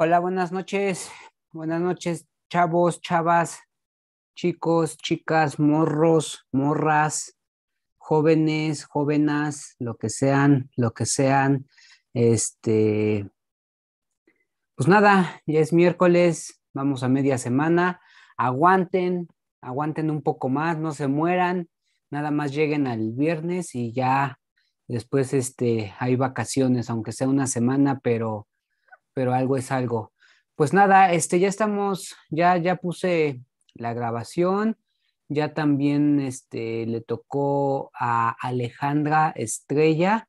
Hola, buenas noches. Buenas noches, chavos, chavas, chicos, chicas, morros, morras, jóvenes, jóvenes, lo que sean, lo que sean. Este, pues nada, ya es miércoles, vamos a media semana. Aguanten, aguanten un poco más, no se mueran, nada más lleguen al viernes y ya después este, hay vacaciones, aunque sea una semana, pero pero algo es algo. Pues nada, este, ya estamos, ya, ya puse la grabación, ya también este, le tocó a Alejandra Estrella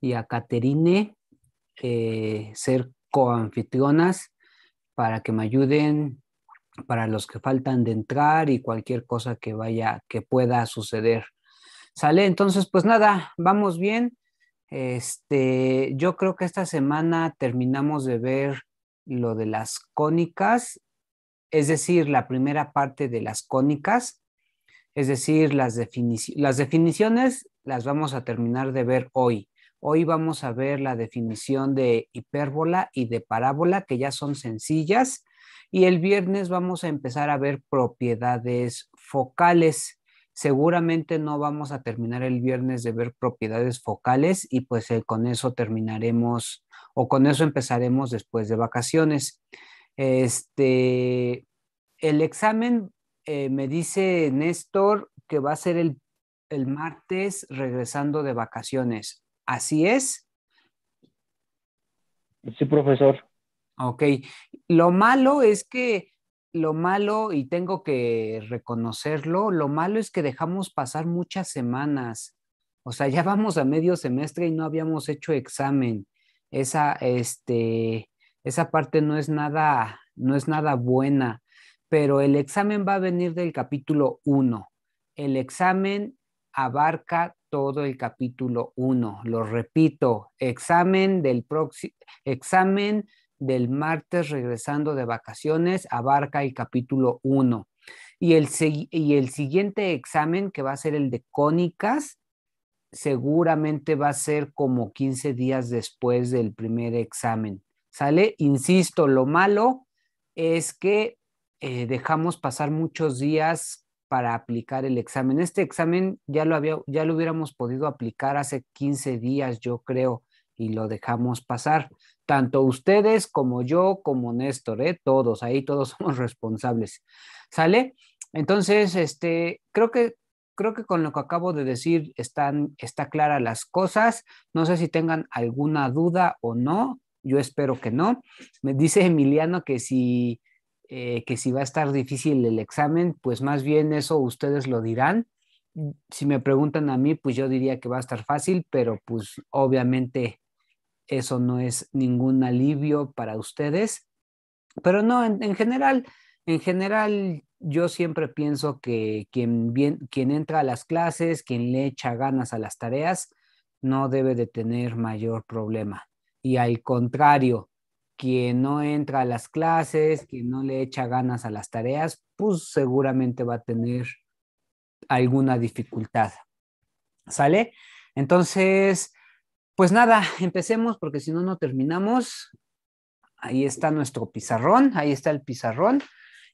y a Caterine eh, ser coanfitrionas para que me ayuden para los que faltan de entrar y cualquier cosa que vaya, que pueda suceder. Sale, entonces, pues nada, vamos bien. Este, yo creo que esta semana terminamos de ver lo de las cónicas, es decir, la primera parte de las cónicas, es decir, las, las definiciones las vamos a terminar de ver hoy. Hoy vamos a ver la definición de hipérbola y de parábola, que ya son sencillas, y el viernes vamos a empezar a ver propiedades focales. Seguramente no vamos a terminar el viernes de ver propiedades focales y pues eh, con eso terminaremos o con eso empezaremos después de vacaciones. Este, el examen eh, me dice Néstor que va a ser el, el martes regresando de vacaciones. ¿Así es? Sí, profesor. Ok. Lo malo es que lo malo, y tengo que reconocerlo, lo malo es que dejamos pasar muchas semanas. O sea, ya vamos a medio semestre y no habíamos hecho examen. Esa, este, parte no es nada, no es nada buena, pero el examen va a venir del capítulo 1. El examen abarca todo el capítulo 1. Lo repito, examen del próximo, examen del martes regresando de vacaciones abarca el capítulo 1. Y el, y el siguiente examen, que va a ser el de cónicas, seguramente va a ser como 15 días después del primer examen. ¿Sale? Insisto, lo malo es que eh, dejamos pasar muchos días para aplicar el examen. Este examen ya lo, había, ya lo hubiéramos podido aplicar hace 15 días, yo creo, y lo dejamos pasar tanto ustedes como yo, como Néstor, ¿eh? todos, ahí todos somos responsables. ¿Sale? Entonces, este, creo que creo que con lo que acabo de decir están está clara las cosas. No sé si tengan alguna duda o no. Yo espero que no. Me dice Emiliano que si eh, que si va a estar difícil el examen, pues más bien eso ustedes lo dirán. Si me preguntan a mí, pues yo diría que va a estar fácil, pero pues obviamente eso no es ningún alivio para ustedes. Pero no, en, general, en general yo siempre pienso que quien, bien, quien entra a las clases, quien le echa ganas a las tareas, no debe de tener mayor problema. Y al contrario, quien no entra a las clases, quien no le echa ganas a las tareas, pues seguramente va a tener alguna dificultad. ¿Sale? Entonces, pues nada, empecemos porque si no, no terminamos. Ahí está nuestro pizarrón, ahí está el pizarrón.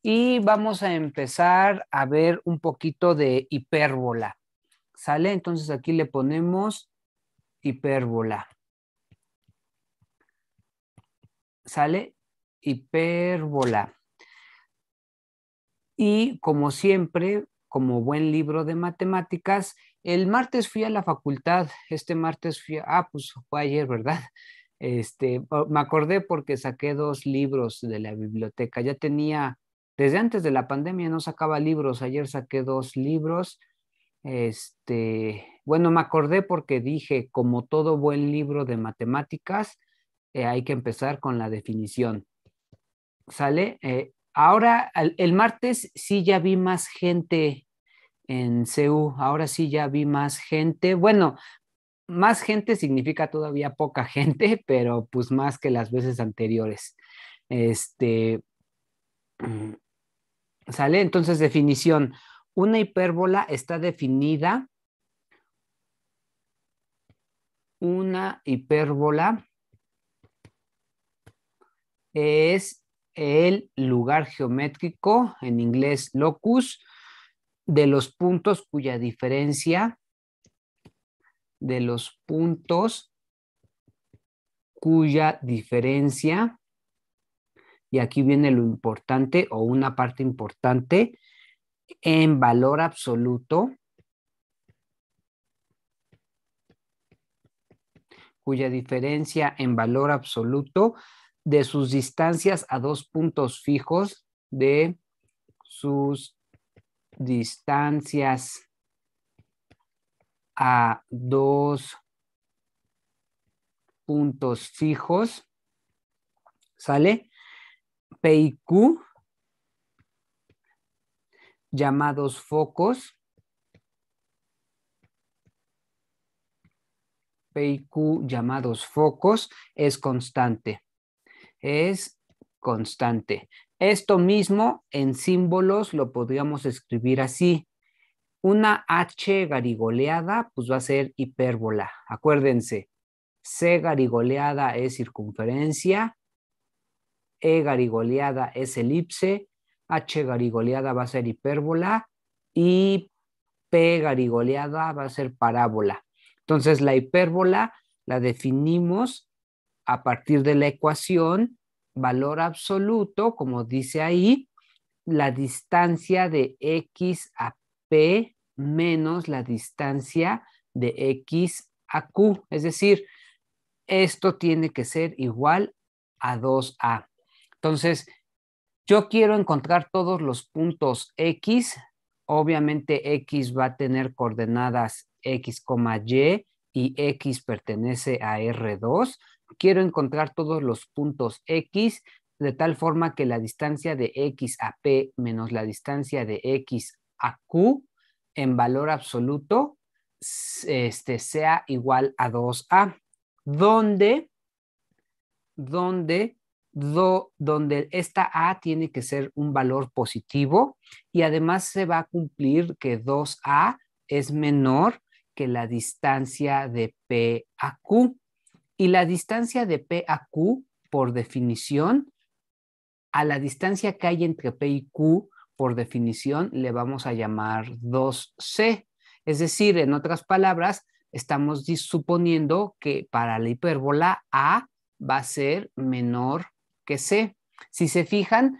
Y vamos a empezar a ver un poquito de hipérbola. ¿Sale? Entonces aquí le ponemos hipérbola. ¿Sale? Hipérbola. Y como siempre, como buen libro de matemáticas, el martes fui a la facultad, este martes fui, ah, pues fue ayer, ¿verdad? Este, me acordé porque saqué dos libros de la biblioteca. Ya tenía, desde antes de la pandemia no sacaba libros, ayer saqué dos libros. Este, bueno, me acordé porque dije, como todo buen libro de matemáticas, eh, hay que empezar con la definición. ¿Sale? Eh, ahora, el, el, martes sí ya vi más gente en CEU. Ahora sí ya vi más gente. Bueno, más gente significa todavía poca gente, pero pues más que las veces anteriores. Este, ¿Sale? Entonces, definición. Una hipérbola está definida. Una hipérbola es el lugar geométrico, en inglés locus, de los puntos cuya diferencia de los puntos cuya diferencia, y aquí viene lo importante o una parte importante, en valor absoluto, cuya diferencia en valor absoluto de sus distancias a dos puntos fijos de sus distancias a dos puntos fijos, ¿sale? P y Q, llamados focos. P y Q, llamados focos, es constante. Es constante. Esto mismo en símbolos lo podríamos escribir así. Una H garigoleada, pues va a ser hipérbola. Acuérdense, C garigoleada es circunferencia, E garigoleada es elipse, H garigoleada va a ser hipérbola y P garigoleada va a ser parábola. Entonces la hipérbola la definimos a partir de la ecuación valor absoluto, como dice ahí, la distancia de x a p menos la distancia de x a q. Es decir, esto tiene que ser igual a 2a. Entonces, yo quiero encontrar todos los puntos x. Obviamente x va a tener coordenadas x, y y x pertenece a R2 quiero encontrar todos los puntos X de tal forma que la distancia de X a P menos la distancia de X a Q en valor absoluto este, sea igual a 2A, donde, do, donde esta A tiene que ser un valor positivo y además se va a cumplir que 2A es menor que la distancia de P a Q. Y la distancia de P a Q, por definición, a la distancia que hay entre P y Q, por definición, le vamos a llamar 2C. Es decir, en otras palabras, estamos suponiendo que para la hipérbola A va a ser menor que C. Si se fijan,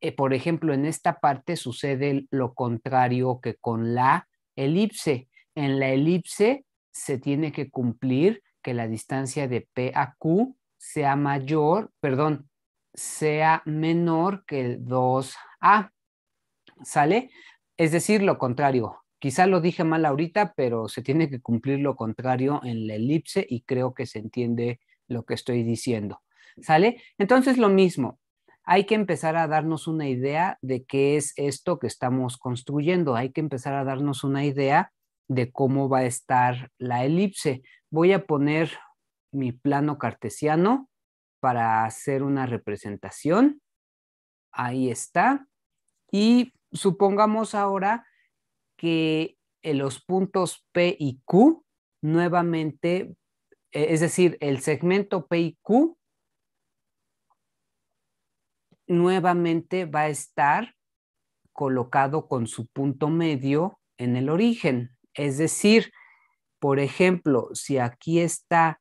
eh, por ejemplo, en esta parte sucede lo contrario que con la elipse. En la elipse se tiene que cumplir que la distancia de P a Q sea mayor, perdón, sea menor que 2A. ¿Sale? Es decir, lo contrario. Quizá lo dije mal ahorita, pero se tiene que cumplir lo contrario en la elipse y creo que se entiende lo que estoy diciendo. ¿Sale? Entonces lo mismo, hay que empezar a darnos una idea de qué es esto que estamos construyendo, hay que empezar a darnos una idea de cómo va a estar la elipse voy a poner mi plano cartesiano para hacer una representación. Ahí está. Y supongamos ahora que los puntos P y Q nuevamente, eh, es decir, el segmento P y Q nuevamente va a estar colocado con su punto medio en el origen. Es decir, por ejemplo, si aquí está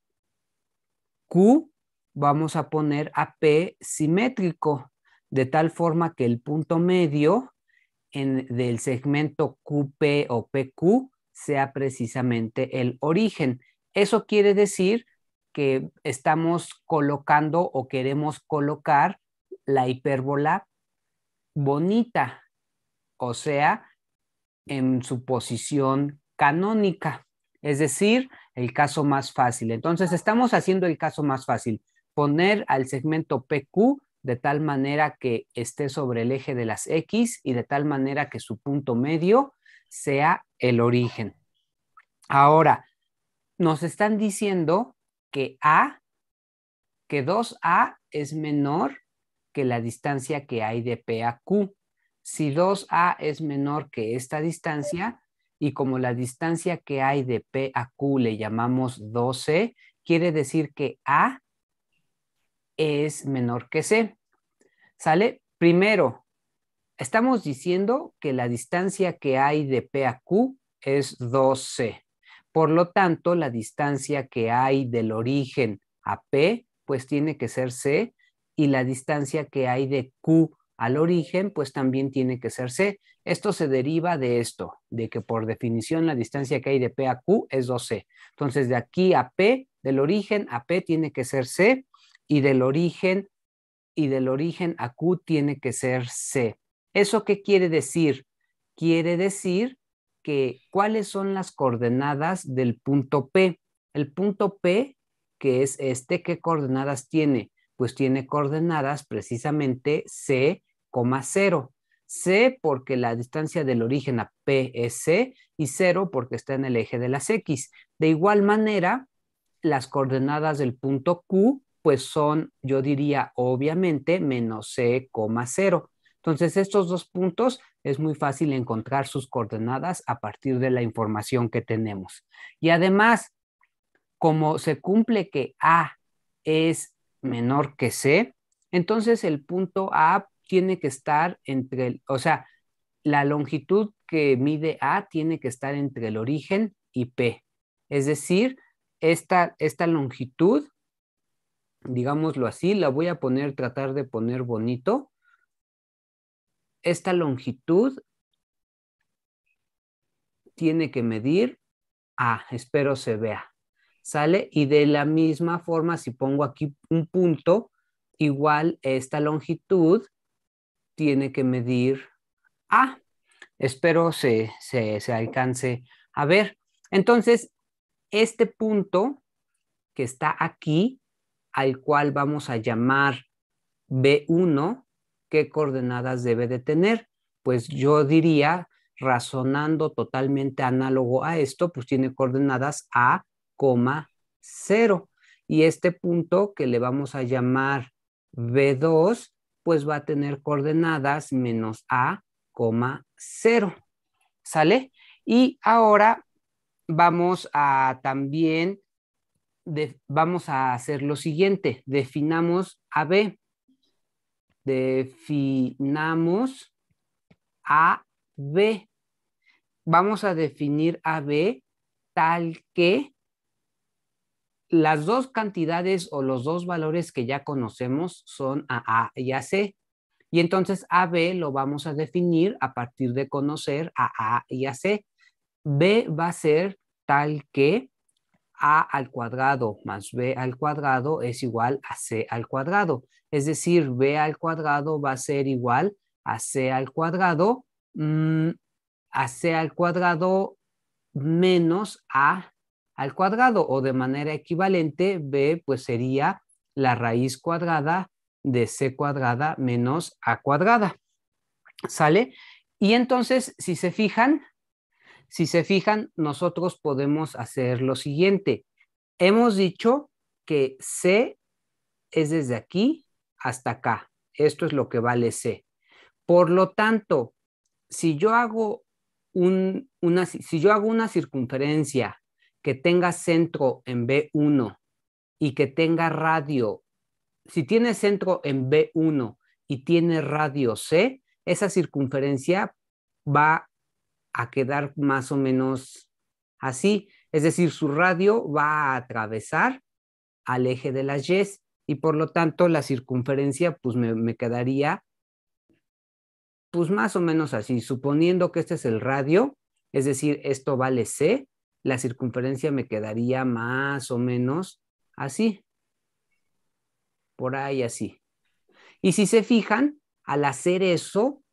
Q, vamos a poner a P simétrico, de tal forma que el punto medio del segmento QP o PQ sea precisamente el origen. Eso quiere decir que estamos colocando o queremos colocar la hipérbola bonita, o sea, en su posición canónica es decir, el caso más fácil. Entonces, estamos haciendo el caso más fácil, poner al segmento PQ de tal manera que esté sobre el eje de las X y de tal manera que su punto medio sea el origen. Ahora, nos están diciendo que A, que 2A es menor que la distancia que hay de P a Q. Si 2A es menor que esta distancia, y como la distancia que hay de P a Q le llamamos 12, quiere decir que A es menor que C. ¿Sale? Primero, estamos diciendo que la distancia que hay de P a Q es 12. Por lo tanto, la distancia que hay del origen a P, pues tiene que ser C, y la distancia que hay de Q al origen, pues también tiene que ser C. Esto se deriva de esto, de que por definición la distancia que hay de P a Q es 2C. Entonces, de aquí a P, del origen a P tiene que ser C y del origen y del origen a Q tiene que ser C. ¿Eso qué quiere decir? Quiere decir que cuáles son las coordenadas del punto P. El punto P, que es este, ¿qué coordenadas tiene? Pues tiene coordenadas precisamente C C porque la distancia del origen a P es C y 0 porque está en el eje de las X. De igual manera, las coordenadas del punto Q pues son, yo diría, obviamente, menos C, 0. Entonces, estos dos puntos es muy fácil encontrar sus coordenadas a partir de la información que tenemos. Y además, como se cumple que A es menor que C, entonces el punto A tiene que estar entre, el, o sea, la longitud que mide A tiene que estar entre el origen y P. Es decir, esta, esta longitud, digámoslo así, la voy a poner, tratar de poner bonito. Esta longitud tiene que medir A, espero se vea. ¿Sale? Y de la misma forma, si pongo aquí un punto, igual esta longitud tiene que medir A. Ah, espero se, se, se alcance a ver. Entonces, este punto que está aquí, al cual vamos a llamar B1, ¿qué coordenadas debe de tener? Pues yo diría, razonando totalmente análogo a esto, pues tiene coordenadas A, 0. Y este punto que le vamos a llamar B2, pues va a tener coordenadas menos a, 0. ¿Sale? Y ahora vamos a también, vamos a hacer lo siguiente, definamos a B. Definamos a B. Vamos a definir a B tal que las dos cantidades o los dos valores que ya conocemos son a A y a C. Y entonces a b lo vamos a definir a partir de conocer a A y a C. B va a ser tal que A al cuadrado más B al cuadrado es igual a C al cuadrado. Es decir, B al cuadrado va a ser igual a C al cuadrado, mm, a C al cuadrado menos A al cuadrado o de manera equivalente b pues sería la raíz cuadrada de c cuadrada menos a cuadrada. ¿Sale? Y entonces, si se fijan, si se fijan, nosotros podemos hacer lo siguiente. Hemos dicho que c es desde aquí hasta acá. Esto es lo que vale c. Por lo tanto, si yo hago, un, una, si yo hago una circunferencia que tenga centro en B1 y que tenga radio, si tiene centro en B1 y tiene radio C, esa circunferencia va a quedar más o menos así. Es decir, su radio va a atravesar al eje de las yes, y por lo tanto la circunferencia pues me, me quedaría pues más o menos así, suponiendo que este es el radio, es decir, esto vale C, la circunferencia me quedaría más o menos así, por ahí así. Y si se fijan, al hacer eso,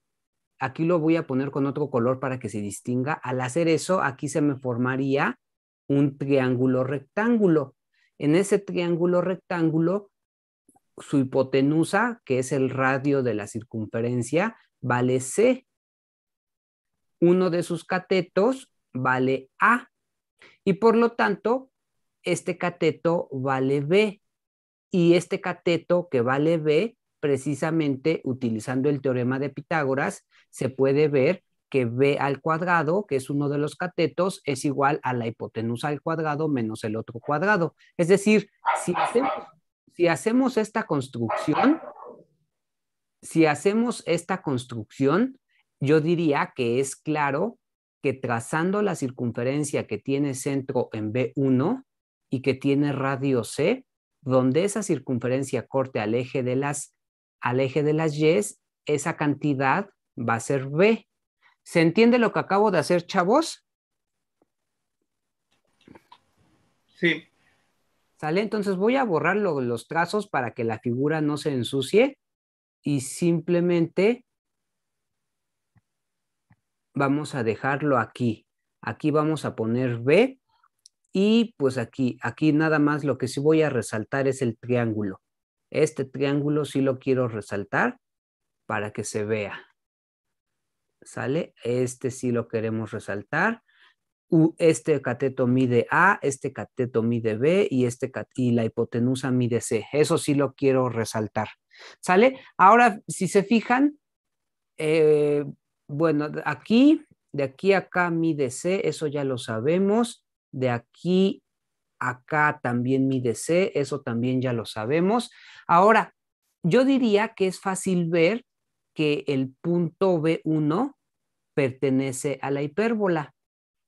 aquí lo voy a poner con otro color para que se distinga, al hacer eso, aquí se me formaría un triángulo rectángulo. En ese triángulo rectángulo, su hipotenusa, que es el radio de la circunferencia, vale C. Uno de sus catetos vale A y por lo tanto, este cateto vale B. Y este cateto que vale B, precisamente utilizando el teorema de Pitágoras, se puede ver que B al cuadrado, que es uno de los catetos, es igual a la hipotenusa al cuadrado menos el otro cuadrado. Es decir, si hacemos, si hacemos esta construcción, si hacemos esta construcción, yo diría que es claro que trazando la circunferencia que tiene centro en B1 y que tiene radio C, donde esa circunferencia corte al eje de las, al eje de las Y, esa cantidad va a ser B. ¿Se entiende lo que acabo de hacer, chavos? Sí. ¿Sale? Entonces voy a borrar los trazos para que la figura no se ensucie y simplemente vamos a dejarlo aquí. Aquí vamos a poner B y pues aquí, aquí nada más lo que sí voy a resaltar es el triángulo. Este triángulo sí lo quiero resaltar para que se vea. ¿Sale? Este sí lo queremos resaltar. Este cateto mide A, este cateto mide B y, este y la hipotenusa mide C. Eso sí lo quiero resaltar. ¿Sale? Ahora, si se fijan, eh, bueno, aquí, de aquí a acá mide C, eso ya lo sabemos. De aquí acá también mide C, eso también ya lo sabemos. Ahora, yo diría que es fácil ver que el punto B1 pertenece a la hipérbola.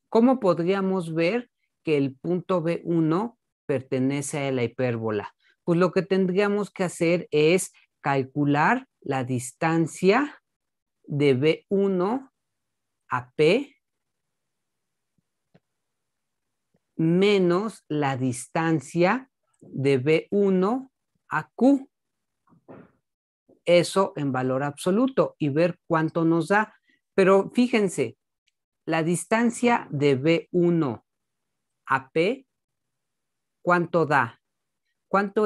¿Cómo podríamos ver que el punto B1 pertenece a la hipérbola? Pues lo que tendríamos que hacer es calcular la distancia de B1 a P menos la distancia de B1 a Q. Eso en valor absoluto y ver cuánto nos da. Pero fíjense, la distancia de B1 a P, ¿cuánto da? ¿Cuánto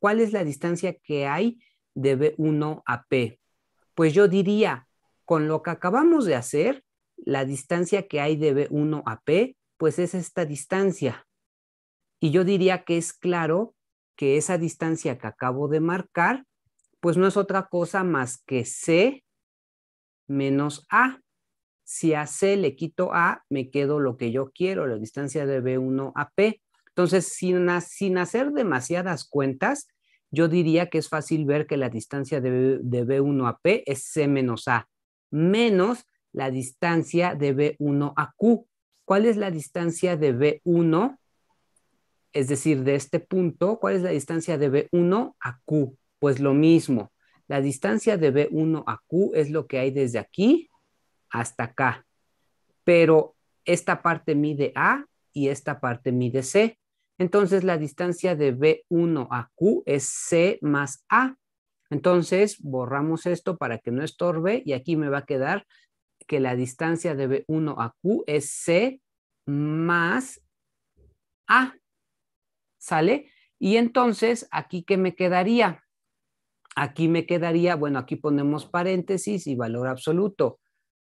¿Cuál es la distancia que hay de B1 a P? Pues yo diría, con lo que acabamos de hacer, la distancia que hay de B1 a P, pues es esta distancia. Y yo diría que es claro que esa distancia que acabo de marcar, pues no es otra cosa más que C menos A. Si a C le quito A, me quedo lo que yo quiero, la distancia de B1 a P. Entonces, sin, sin hacer demasiadas cuentas, yo diría que es fácil ver que la distancia de, B1 a P es C menos A, menos la distancia de B1 a Q. ¿Cuál es la distancia de B1? Es decir, de este punto, ¿cuál es la distancia de B1 a Q? Pues lo mismo. La distancia de B1 a Q es lo que hay desde aquí hasta acá. Pero esta parte mide A y esta parte mide C. Entonces la distancia de B1 a Q es C más A. Entonces borramos esto para que no estorbe y aquí me va a quedar que la distancia de B1 a Q es C más A. ¿Sale? Y entonces, ¿aquí qué me quedaría? Aquí me quedaría, bueno, aquí ponemos paréntesis y valor absoluto.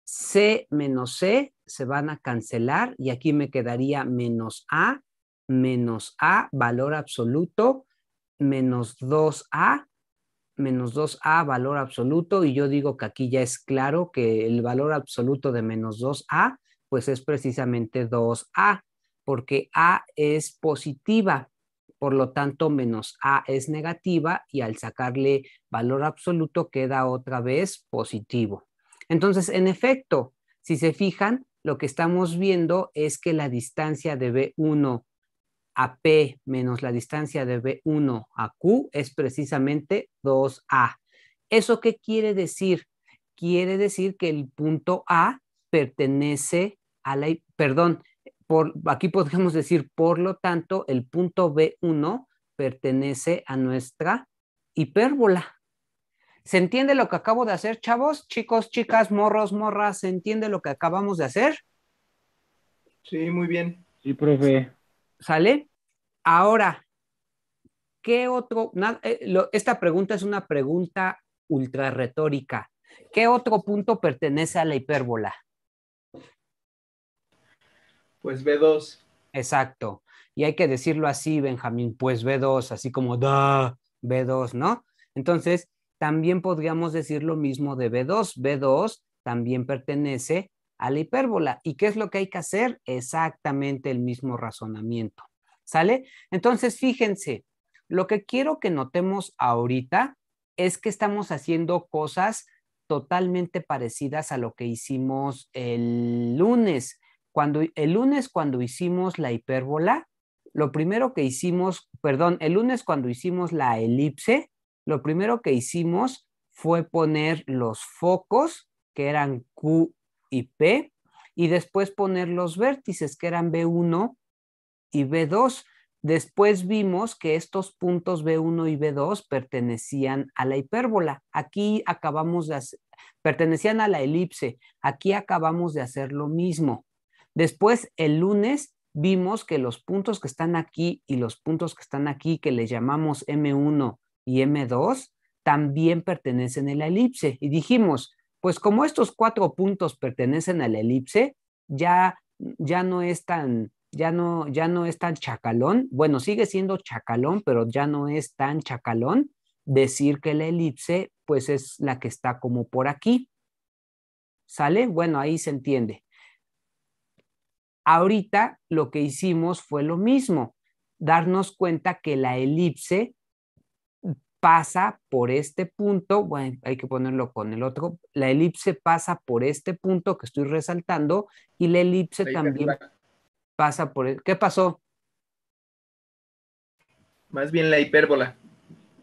C menos C se van a cancelar y aquí me quedaría menos A menos A, valor absoluto, menos 2A, menos 2A, valor absoluto, y yo digo que aquí ya es claro que el valor absoluto de menos 2A, pues es precisamente 2A, porque A es positiva, por lo tanto menos A es negativa y al sacarle valor absoluto queda otra vez positivo. Entonces, en efecto, si se fijan, lo que estamos viendo es que la distancia de B1 a P menos la distancia de B1 a Q es precisamente 2A. ¿Eso qué quiere decir? Quiere decir que el punto A pertenece a la, perdón, por, aquí podríamos decir, por lo tanto, el punto B1 pertenece a nuestra hipérbola. ¿Se entiende lo que acabo de hacer, chavos? Chicos, chicas, morros, morras, ¿se entiende lo que acabamos de hacer? Sí, muy bien. Sí, profe. ¿Sale? Ahora, ¿qué otro? Eh, esta pregunta es una pregunta ultra retórica. ¿Qué otro punto pertenece a la hipérbola? Pues B2. Exacto. Y hay que decirlo así, Benjamín, pues B2, así como da, B2, ¿no? Entonces, también podríamos decir lo mismo de B2. B2 también pertenece a la hipérbola. ¿Y qué es lo que hay que hacer? Exactamente el mismo razonamiento. ¿Sale? Entonces, fíjense, lo que quiero que notemos ahorita es que estamos haciendo cosas totalmente parecidas a lo que hicimos el lunes. Cuando, el lunes cuando hicimos la hipérbola, lo primero que hicimos, perdón, el lunes cuando hicimos la elipse, lo primero que hicimos fue poner los focos que eran Q y P, y después poner los vértices, que eran B1 y B2. Después vimos que estos puntos B1 y B2 pertenecían a la hipérbola. Aquí acabamos de hacer, pertenecían a la elipse. Aquí acabamos de hacer lo mismo. Después, el lunes, vimos que los puntos que están aquí y los puntos que están aquí, que le llamamos M1 y M2, también pertenecen a la elipse. Y dijimos, pues como estos cuatro puntos pertenecen a la elipse, ya, ya no es tan, ya no, ya no es tan chacalón, bueno, sigue siendo chacalón, pero ya no es tan chacalón decir que la elipse, pues es la que está como por aquí. ¿Sale? Bueno, ahí se entiende. Ahorita lo que hicimos fue lo mismo, darnos cuenta que la elipse pasa por este punto, bueno, hay que ponerlo con el otro, la elipse pasa por este punto que estoy resaltando y la elipse también pasa por... El, ¿Qué pasó? Más bien la hipérbola.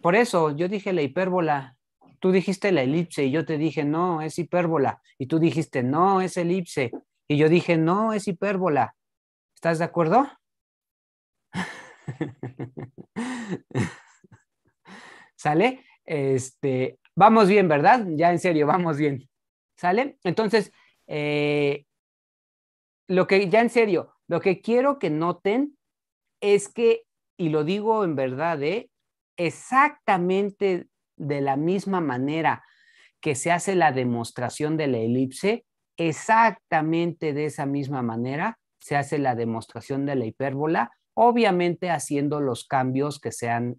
Por eso, yo dije la hipérbola. Tú dijiste la elipse y yo te dije, no, es hipérbola. Y tú dijiste, no, es elipse. Y yo dije, no, es hipérbola. ¿Estás de acuerdo? ¿sale? Este, vamos bien, ¿verdad? Ya en serio, vamos bien, ¿sale? Entonces, eh, lo que, ya en serio, lo que quiero que noten es que, y lo digo en verdad, ¿eh? exactamente de la misma manera que se hace la demostración de la elipse, exactamente de esa misma manera se hace la demostración de la hipérbola, obviamente haciendo los cambios que sean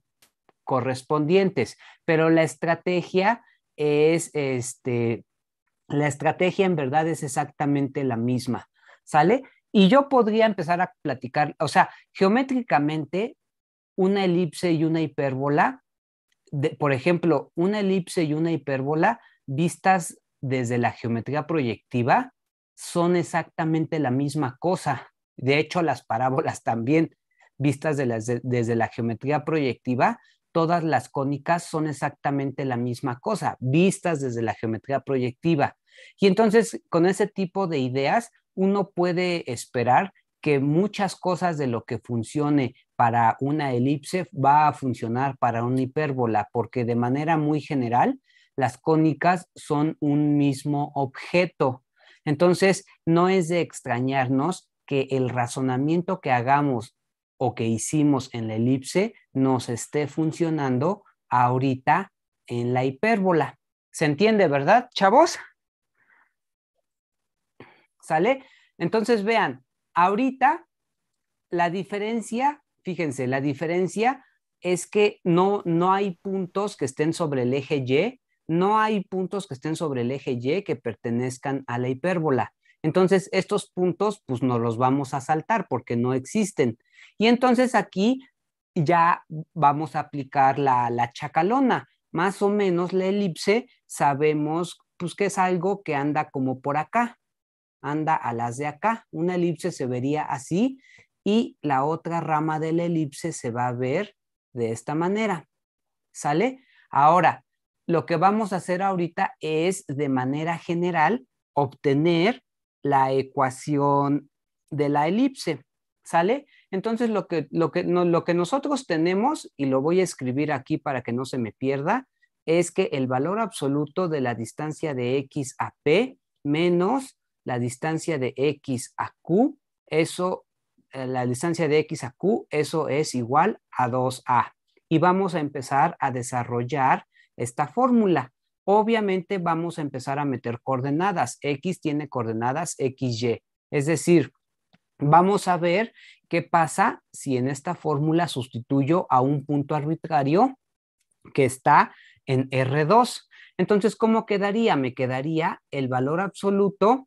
correspondientes, pero la estrategia es, este, la estrategia en verdad es exactamente la misma, ¿sale? Y yo podría empezar a platicar, o sea, geométricamente, una elipse y una hipérbola, por ejemplo, una elipse y una hipérbola vistas desde la geometría proyectiva son exactamente la misma cosa. De hecho, las parábolas también vistas de desde la geometría proyectiva todas las cónicas son exactamente la misma cosa, vistas desde la geometría proyectiva. Y entonces, con ese tipo de ideas, uno puede esperar que muchas cosas de lo que funcione para una elipse va a funcionar para una hipérbola, porque de manera muy general, las cónicas son un mismo objeto. Entonces, no es de extrañarnos que el razonamiento que hagamos o que hicimos en la elipse nos esté funcionando ahorita en la hipérbola. ¿Se entiende, verdad, chavos? ¿Sale? Entonces vean, ahorita la diferencia, fíjense, la diferencia es que no, no hay puntos que estén sobre el eje Y, no hay puntos que estén sobre el eje Y que pertenezcan a la hipérbola. Entonces, estos puntos, pues no los vamos a saltar porque no existen. Y entonces aquí ya vamos a aplicar la, chacalona. Más o menos la elipse sabemos pues que es algo que anda como por acá, anda a las de acá. Una elipse se vería así y la otra rama de la elipse se va a ver de esta manera. ¿Sale? Ahora, lo que vamos a hacer ahorita es de manera general obtener la ecuación de la elipse, ¿sale? Entonces lo que, lo, que, lo que nosotros tenemos, y lo voy a escribir aquí para que no se me pierda, es que el valor absoluto de la distancia de x a p menos la distancia de x a q, eso, eh, la distancia de x a q, eso es igual a 2a. Y vamos a empezar a desarrollar esta fórmula obviamente vamos a empezar a meter coordenadas. X tiene coordenadas XY. Es decir, vamos a ver qué pasa si en esta fórmula sustituyo a un punto arbitrario que está en R2. Entonces, ¿cómo quedaría? Me quedaría el valor absoluto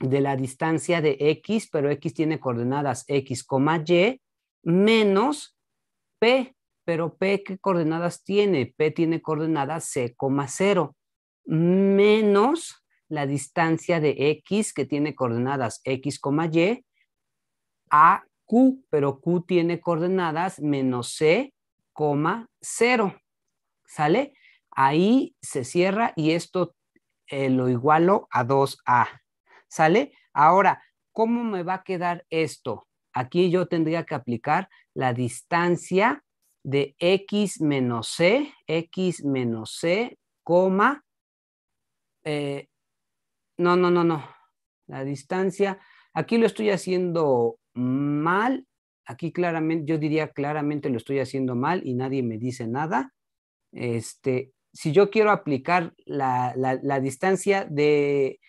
de la distancia de X, pero X tiene coordenadas X, Y, menos P, pero P, ¿qué coordenadas tiene? P tiene coordenadas C, 0, menos la distancia de X, que tiene coordenadas X, Y, a Q, pero Q tiene coordenadas menos C, 0. ¿Sale? Ahí se cierra y esto eh, lo igualo a 2A. ¿Sale? Ahora, ¿cómo me va a quedar esto? Aquí yo tendría que aplicar la distancia de x menos c, x menos c, coma, eh, no, no, no, no, la distancia, aquí lo estoy haciendo mal, aquí claramente, yo diría claramente lo estoy haciendo mal y nadie me dice nada, este, si yo quiero aplicar la, distancia de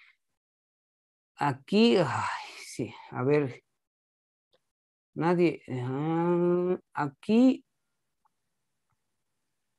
aquí, sí, a ver, nadie, ah, aquí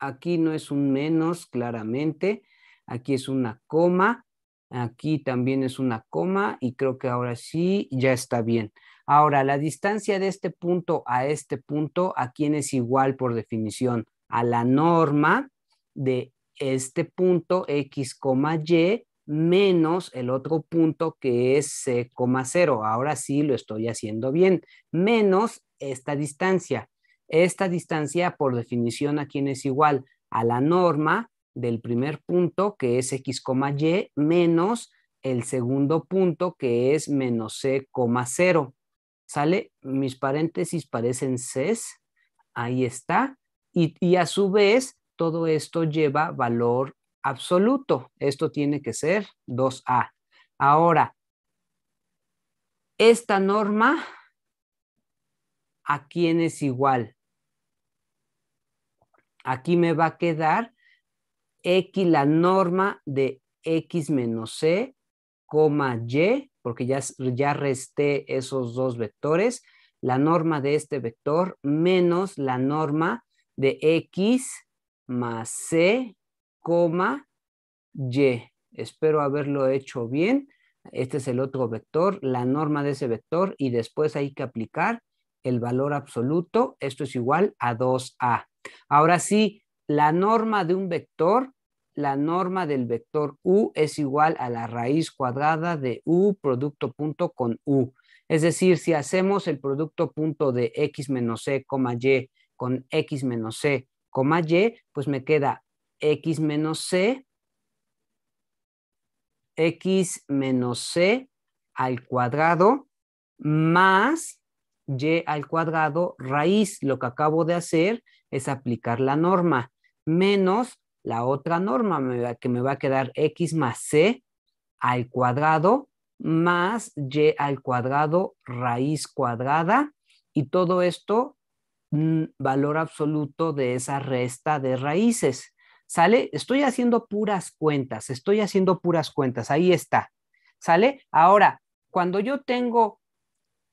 aquí no es un menos claramente, aquí es una coma, aquí también es una coma y creo que ahora sí ya está bien. Ahora, la distancia de este punto a este punto, ¿a quién es igual por definición? A la norma de este punto x, y menos el otro punto que es c, 0. Ahora sí lo estoy haciendo bien, menos esta distancia. Esta distancia, por definición, ¿a quién es igual? A la norma del primer punto, que es x, y, menos el segundo punto, que es menos c, 0. ¿Sale? Mis paréntesis parecen ces. Ahí está. Y, y a su vez, todo esto lleva valor absoluto. Esto tiene que ser 2A. Ahora, esta norma, ¿a quién es igual? aquí me va a quedar X, la norma de X menos C, Y, porque ya, ya resté esos dos vectores, la norma de este vector menos la norma de X más C, Y. Espero haberlo hecho bien. Este es el otro vector, la norma de ese vector y después hay que aplicar el valor absoluto, esto es igual a 2a. Ahora sí, la norma de un vector, la norma del vector u es igual a la raíz cuadrada de u producto punto con u. Es decir, si hacemos el producto punto de x menos c, y con x menos c, y, pues me queda x menos c, x menos c al cuadrado más y al cuadrado raíz. Lo que acabo de hacer es aplicar la norma menos la otra norma que me va a quedar x más c al cuadrado más y al cuadrado raíz cuadrada y todo esto mm, valor absoluto de esa resta de raíces. ¿Sale? Estoy haciendo puras cuentas, estoy haciendo puras cuentas, ahí está. ¿Sale? Ahora, cuando yo tengo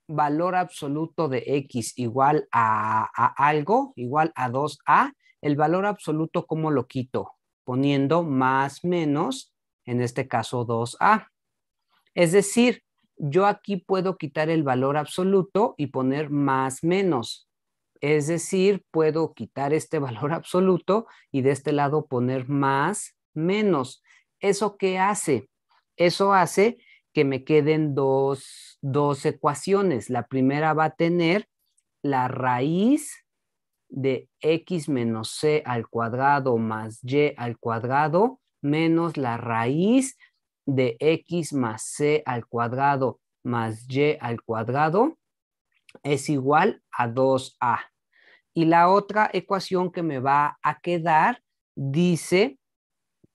valor absoluto de x igual a, algo, igual a 2a, el valor absoluto, ¿cómo lo quito? Poniendo más menos, en este caso 2a. Es decir, yo aquí puedo quitar el valor absoluto y poner más menos. Es decir, puedo quitar este valor absoluto y de este lado poner más menos. ¿Eso qué hace? Eso hace que me queden dos, dos ecuaciones. La primera va a tener la raíz de x menos c al cuadrado más y al cuadrado menos la raíz de x más c al cuadrado más y al cuadrado es igual a 2a. Y la otra ecuación que me va a quedar dice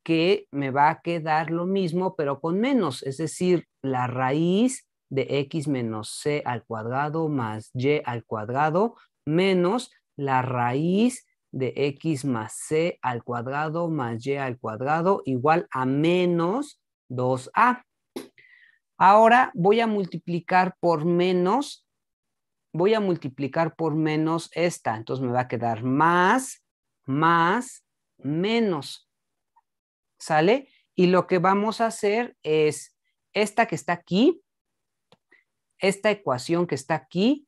que me va a quedar lo mismo pero con menos, es decir, la raíz de x menos c al cuadrado más y al cuadrado menos la raíz de x más c al cuadrado más y al cuadrado igual a menos 2a. Ahora voy a multiplicar por menos, voy a multiplicar por menos esta, entonces me va a quedar más, más, menos. ¿Sale? Y lo que vamos a hacer es esta que está aquí, esta ecuación que está aquí,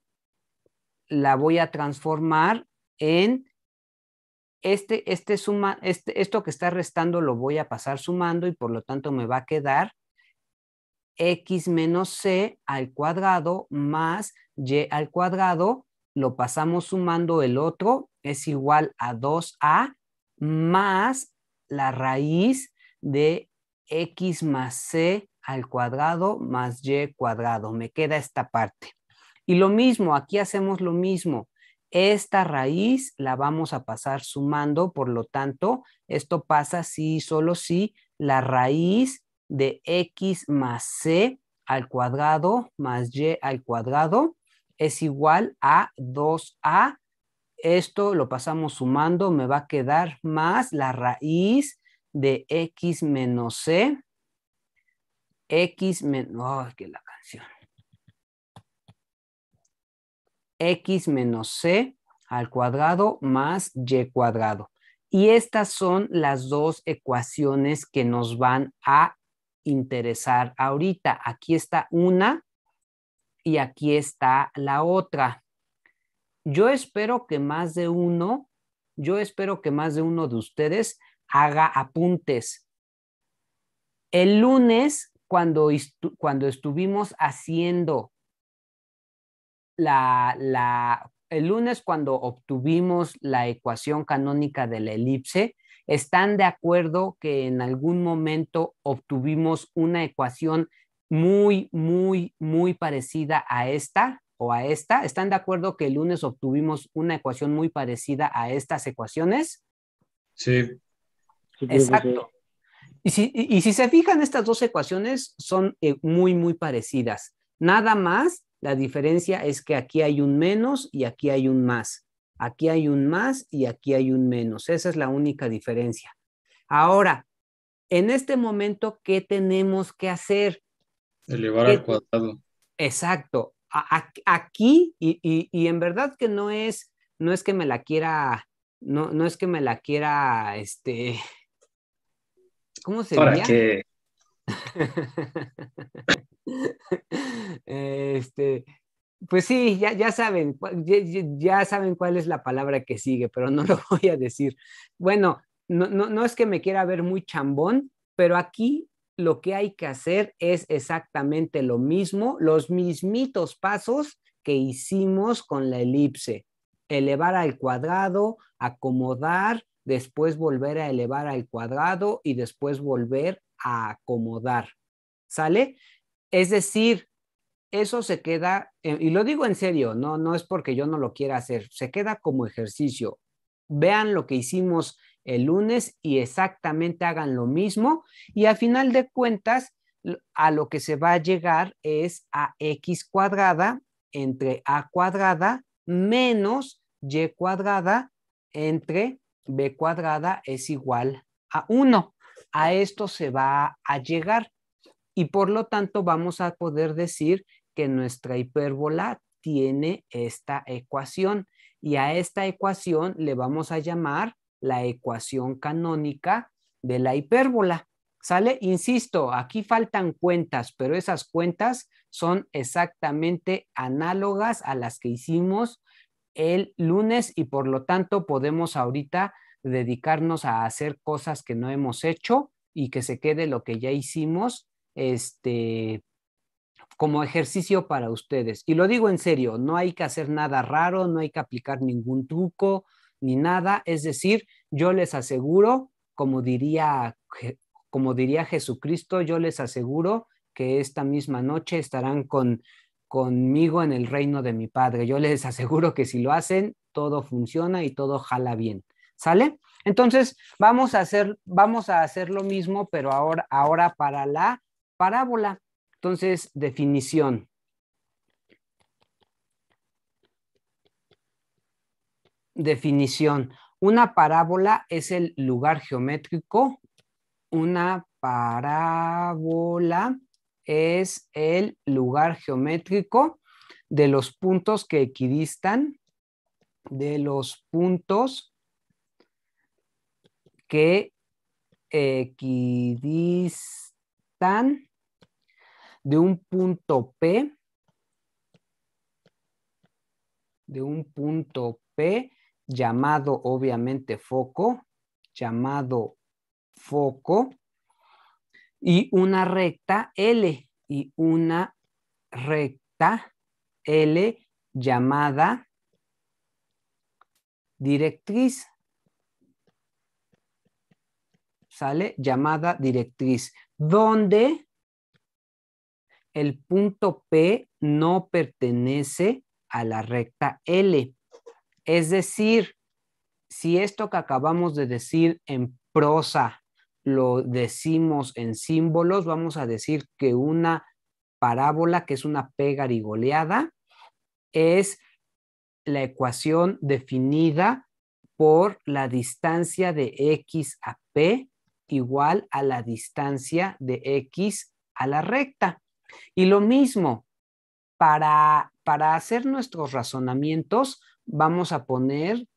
la voy a transformar en este, este suma, este, esto que está restando lo voy a pasar sumando y por lo tanto me va a quedar x menos c al cuadrado más y al cuadrado, lo pasamos sumando el otro, es igual a 2a más la raíz de x más c al cuadrado más y cuadrado. Me queda esta parte. Y lo mismo, aquí hacemos lo mismo. Esta raíz la vamos a pasar sumando, por lo tanto, esto pasa si solo si la raíz de x más c al cuadrado más y al cuadrado es igual a 2a. Esto lo pasamos sumando, me va a quedar más la raíz de x menos c X menos, que la canción. X menos C al cuadrado más Y cuadrado. Y estas son las dos ecuaciones que nos van a interesar ahorita. Aquí está una y aquí está la otra. Yo espero que más de uno, yo espero que más de uno de ustedes haga apuntes. El lunes cuando, cuando estuvimos haciendo la, la, el lunes cuando obtuvimos la ecuación canónica de la elipse, están de acuerdo que en algún momento obtuvimos una ecuación muy, muy, muy parecida a esta o a esta. ¿Están de acuerdo que el lunes obtuvimos una ecuación muy parecida a estas ecuaciones? Sí. Exacto. Y si, se fijan, estas dos ecuaciones son eh, muy, muy parecidas. Nada más, la diferencia es que aquí hay un menos y aquí hay un más. Aquí hay un más y aquí hay un menos. Esa es la única diferencia. Ahora, en este momento, ¿qué tenemos que hacer? Elevar al cuadrado. Exacto. aquí, y, y, en verdad que no es, no es que me la quiera, no, no es que me la quiera, este, ¿Cómo sería? este, pues sí, ya, saben, ya, saben cuál es la palabra que sigue, pero no lo voy a decir. Bueno, no es que me quiera ver muy chambón, pero aquí lo que hay que hacer es exactamente lo mismo, los mismitos pasos que hicimos con la elipse. Elevar al cuadrado, acomodar, después volver a elevar al cuadrado y después volver a acomodar. ¿Sale? Es decir, eso se queda, eh, y lo digo en serio, no, es porque yo no lo quiera hacer, se queda como ejercicio. Vean lo que hicimos el lunes y exactamente hagan lo mismo y a final de cuentas a lo que se va a llegar es a x cuadrada entre a cuadrada menos y cuadrada entre b cuadrada es igual a 1. A esto se va a llegar y por lo tanto vamos a poder decir que nuestra hipérbola tiene esta ecuación y a esta ecuación le vamos a llamar la ecuación canónica de la hipérbola. ¿Sale? Insisto, aquí faltan cuentas, pero esas cuentas son exactamente análogas a las que hicimos el lunes y por lo tanto podemos ahorita dedicarnos a hacer cosas que no hemos hecho y que se quede lo que ya hicimos este como ejercicio para ustedes. Y lo digo en serio, no hay que hacer nada raro, no hay que aplicar ningún truco ni nada, es decir, yo les aseguro, como diría como diría Jesucristo, yo les aseguro que esta misma noche estarán con conmigo en el reino de mi Padre. Yo les aseguro que si lo hacen, todo funciona y todo jala bien. ¿Sale? Entonces, vamos a hacer, vamos a hacer lo mismo, pero ahora, ahora para la parábola. Entonces, definición. Definición. Una parábola es el lugar geométrico. Una parábola es el lugar geométrico de los puntos que equidistan, de los puntos que equidistan de un punto P, de un punto P llamado obviamente foco, llamado foco, y una recta L y una recta L llamada directriz. ¿Sale? Llamada directriz, donde el punto P no pertenece a la recta L. Es decir, si esto que acabamos de decir en prosa lo decimos en símbolos, vamos a decir que una parábola, que es una pega garigoleada, es la ecuación definida por la distancia de x a p igual a la distancia de x a la recta. Y lo mismo, para, para hacer nuestros razonamientos, vamos a poner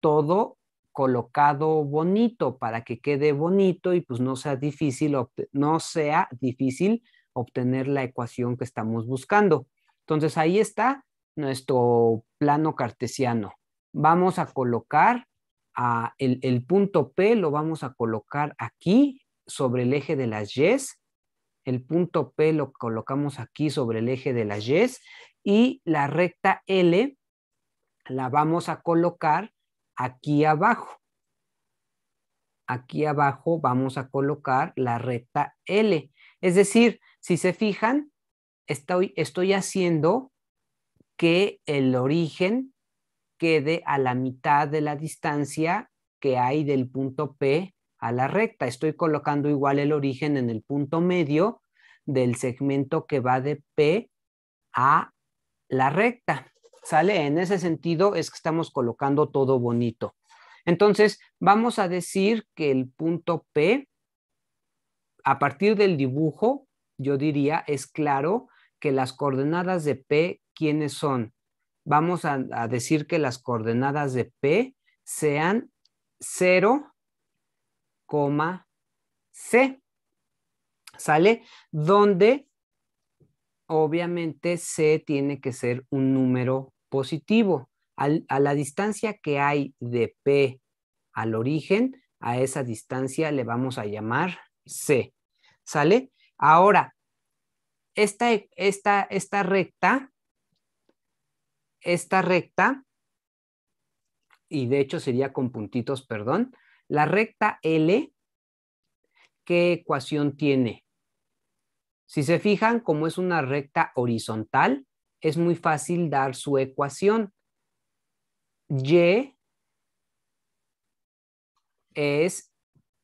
todo colocado bonito para que quede bonito y pues no sea difícil, no sea difícil obtener la ecuación que estamos buscando. Entonces ahí está nuestro plano cartesiano. Vamos a colocar el, punto P, lo vamos a colocar aquí sobre el eje de las yes El punto P lo colocamos aquí sobre el eje de las yes Y la recta L la vamos a colocar aquí abajo. Aquí abajo vamos a colocar la recta L. Es decir, si se fijan, estoy, estoy haciendo que el origen quede a la mitad de la distancia que hay del punto P a la recta. Estoy colocando igual el origen en el punto medio del segmento que va de P a la recta. ¿Sale? En ese sentido es que estamos colocando todo bonito. Entonces, vamos a decir que el punto P, a partir del dibujo, yo diría, es claro que las coordenadas de P, ¿quiénes son? Vamos a, decir que las coordenadas de P sean 0, C. ¿Sale? Donde obviamente C tiene que ser un número positivo. a la distancia que hay de P al origen, a esa distancia le vamos a llamar C. ¿Sale? Ahora, esta, esta recta, esta recta, y de hecho sería con puntitos, perdón, la recta L, ¿qué ecuación tiene? Si se fijan, como es una recta horizontal, es muy fácil dar su ecuación. Y es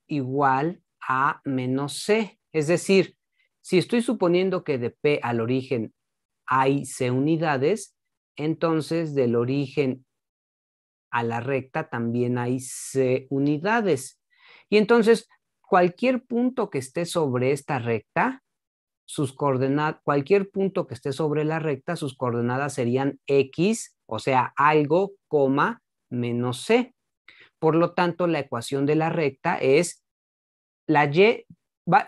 igual a menos C. Es decir, si estoy suponiendo que de P al origen hay C unidades, entonces del origen a la recta también hay C unidades. Y entonces, cualquier punto que esté sobre esta recta sus coordenadas, cualquier punto que esté sobre la recta, sus coordenadas serían x, o sea, algo, coma, menos c. Por lo tanto, la ecuación de la recta es la y,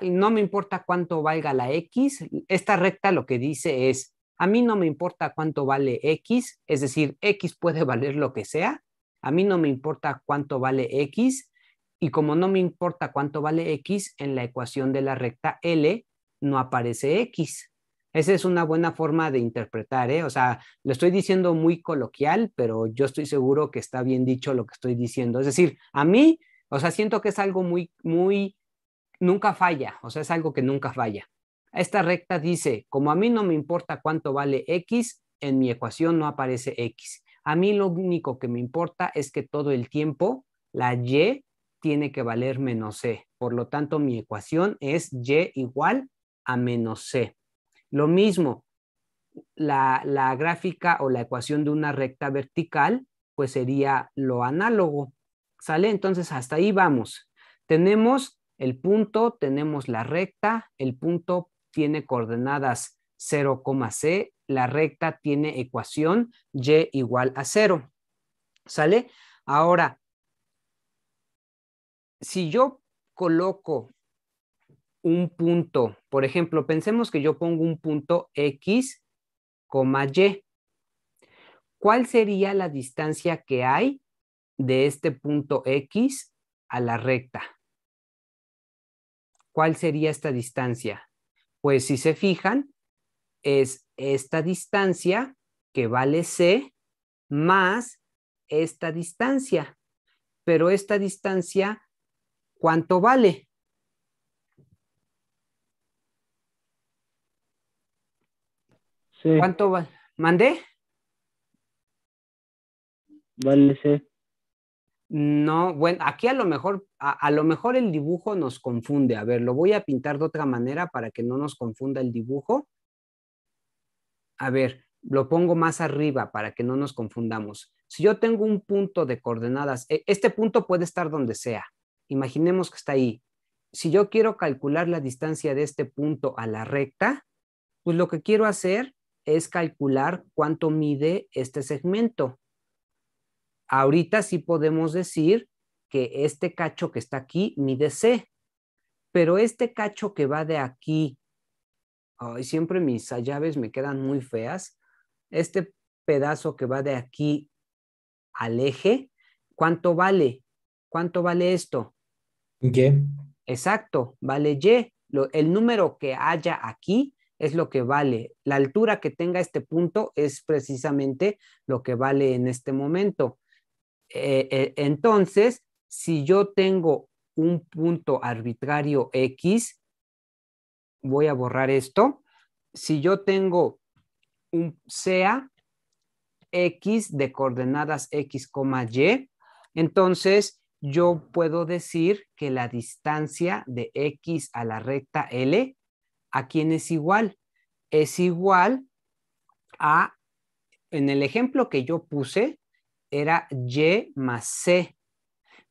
no me importa cuánto valga la x, esta recta lo que dice es, a mí no me importa cuánto vale x, es decir, x puede valer lo que sea, a mí no me importa cuánto vale x, y como no me importa cuánto vale x, en la ecuación de la recta L no aparece X. Esa es una buena forma de interpretar, ¿eh? O sea, lo estoy diciendo muy coloquial, pero yo estoy seguro que está bien dicho lo que estoy diciendo. Es decir, a mí, o sea, siento que es algo muy, muy, nunca falla, o sea, es algo que nunca falla. Esta recta dice, como a mí no me importa cuánto vale X, en mi ecuación no aparece X. A mí lo único que me importa es que todo el tiempo la Y tiene que valer menos C. Por lo tanto, mi ecuación es Y igual a menos c. Lo mismo, la, gráfica o la ecuación de una recta vertical, pues sería lo análogo. ¿Sale? Entonces, hasta ahí vamos. Tenemos el punto, tenemos la recta, el punto tiene coordenadas 0, c la recta tiene ecuación y igual a 0. ¿Sale? Ahora, si yo coloco un punto. Por ejemplo, pensemos que yo pongo un punto X, Y. ¿Cuál sería la distancia que hay de este punto X a la recta? ¿Cuál sería esta distancia? Pues si se fijan, es esta distancia que vale C más esta distancia. Pero esta distancia, ¿cuánto vale? ¿Cuánto va? ¿Mandé? Vale, sí. No, bueno, aquí a lo mejor, a, lo mejor el dibujo nos confunde. A ver, lo voy a pintar de otra manera para que no nos confunda el dibujo. A ver, lo pongo más arriba para que no nos confundamos. Si yo tengo un punto de coordenadas, e, este punto puede estar donde sea. Imaginemos que está ahí. Si yo quiero calcular la distancia de este punto a la recta, pues lo que quiero hacer es calcular cuánto mide este segmento. Ahorita sí podemos decir que este cacho que está aquí mide C, pero este cacho que va de aquí, siempre mis llaves me quedan muy feas, este pedazo que va de aquí al eje, ¿cuánto vale? ¿Cuánto vale esto? Y. Exacto, vale Y. el número que haya aquí es lo que vale. La altura que tenga este punto es precisamente lo que vale en este momento. Eh, eh, entonces, si yo tengo un punto arbitrario X, voy a borrar esto. Si yo tengo un sea X de coordenadas X, Y, entonces yo puedo decir que la distancia de X a la recta L ¿A quién es igual? Es igual a, en el ejemplo que yo puse, era Y más C.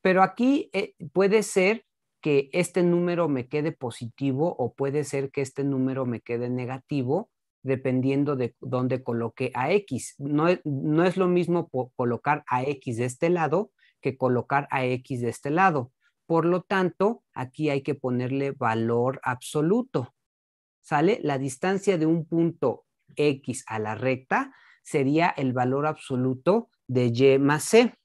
Pero aquí eh, puede ser que este número me quede positivo o puede ser que este número me quede negativo dependiendo de dónde coloque a X. no es lo mismo colocar a X de este lado que colocar a X de este lado. Por lo tanto, aquí hay que ponerle valor absoluto. ¿sale? La distancia de un punto X a la recta sería el valor absoluto de Y más C,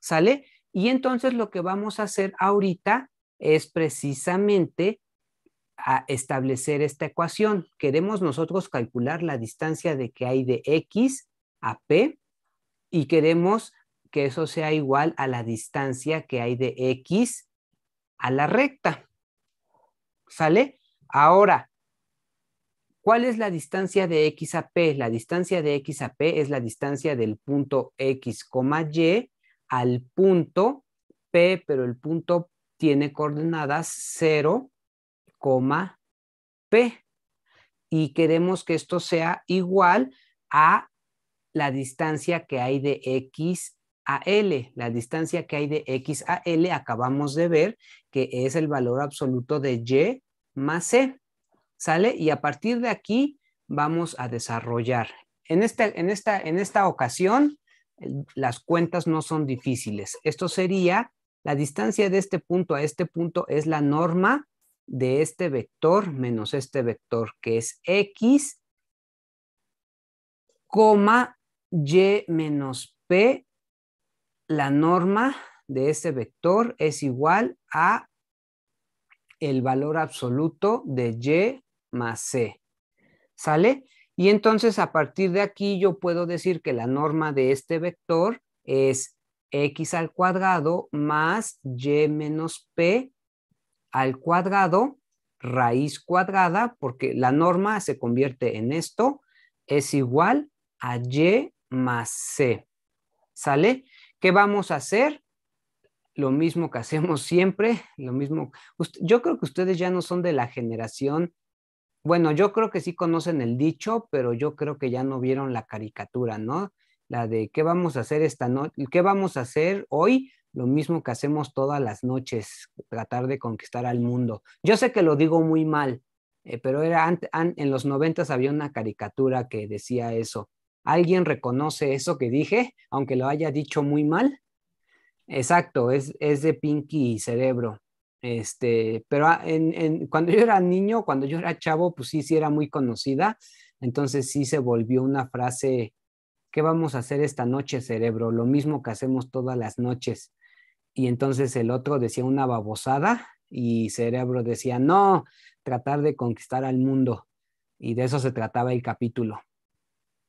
¿sale? Y entonces lo que vamos a hacer ahorita es precisamente establecer esta ecuación. Queremos nosotros calcular la distancia de que hay de X a P y queremos que eso sea igual a la distancia que hay de X a la recta. ¿Sale? Ahora, ¿Cuál es la distancia de X a P? La distancia de X a P es la distancia del punto X, Y al punto P, pero el punto tiene coordenadas 0, P. Y queremos que esto sea igual a la distancia que hay de X a L. La distancia que hay de X a L acabamos de ver que es el valor absoluto de Y más C. ¿sale? Y a partir de aquí vamos a desarrollar. En esta, en esta, en esta ocasión, las cuentas no son difíciles. Esto sería, la distancia de este punto a este punto es la norma de este vector menos este vector, que es x, y menos p. La norma de este vector es igual a el valor absoluto de y más C. ¿Sale? Y entonces a partir de aquí yo puedo decir que la norma de este vector es x al cuadrado más y menos p al cuadrado raíz cuadrada, porque la norma se convierte en esto, es igual a y más c. ¿Sale? ¿Qué vamos a hacer? Lo mismo que hacemos siempre, lo mismo. Yo creo que ustedes ya no son de la generación bueno, yo creo que sí conocen el dicho, pero yo creo que ya no vieron la caricatura, ¿no? La de qué vamos a hacer esta noche, qué vamos a hacer hoy, lo mismo que hacemos todas las noches, tratar de conquistar al mundo. Yo sé que lo digo muy mal, eh, pero era en los noventas había una caricatura que decía eso. ¿Alguien reconoce eso que dije, aunque lo haya dicho muy mal? Exacto, es, es de Pinky y Cerebro. Este, pero ah, cuando yo era niño, cuando yo era chavo, pues sí, sí era muy conocida. Entonces sí se volvió una frase, ¿qué vamos a hacer esta noche, cerebro? Lo mismo que hacemos todas las noches. Y entonces el otro decía una babosada y cerebro decía, no, tratar de conquistar al mundo. Y de eso se trataba el capítulo.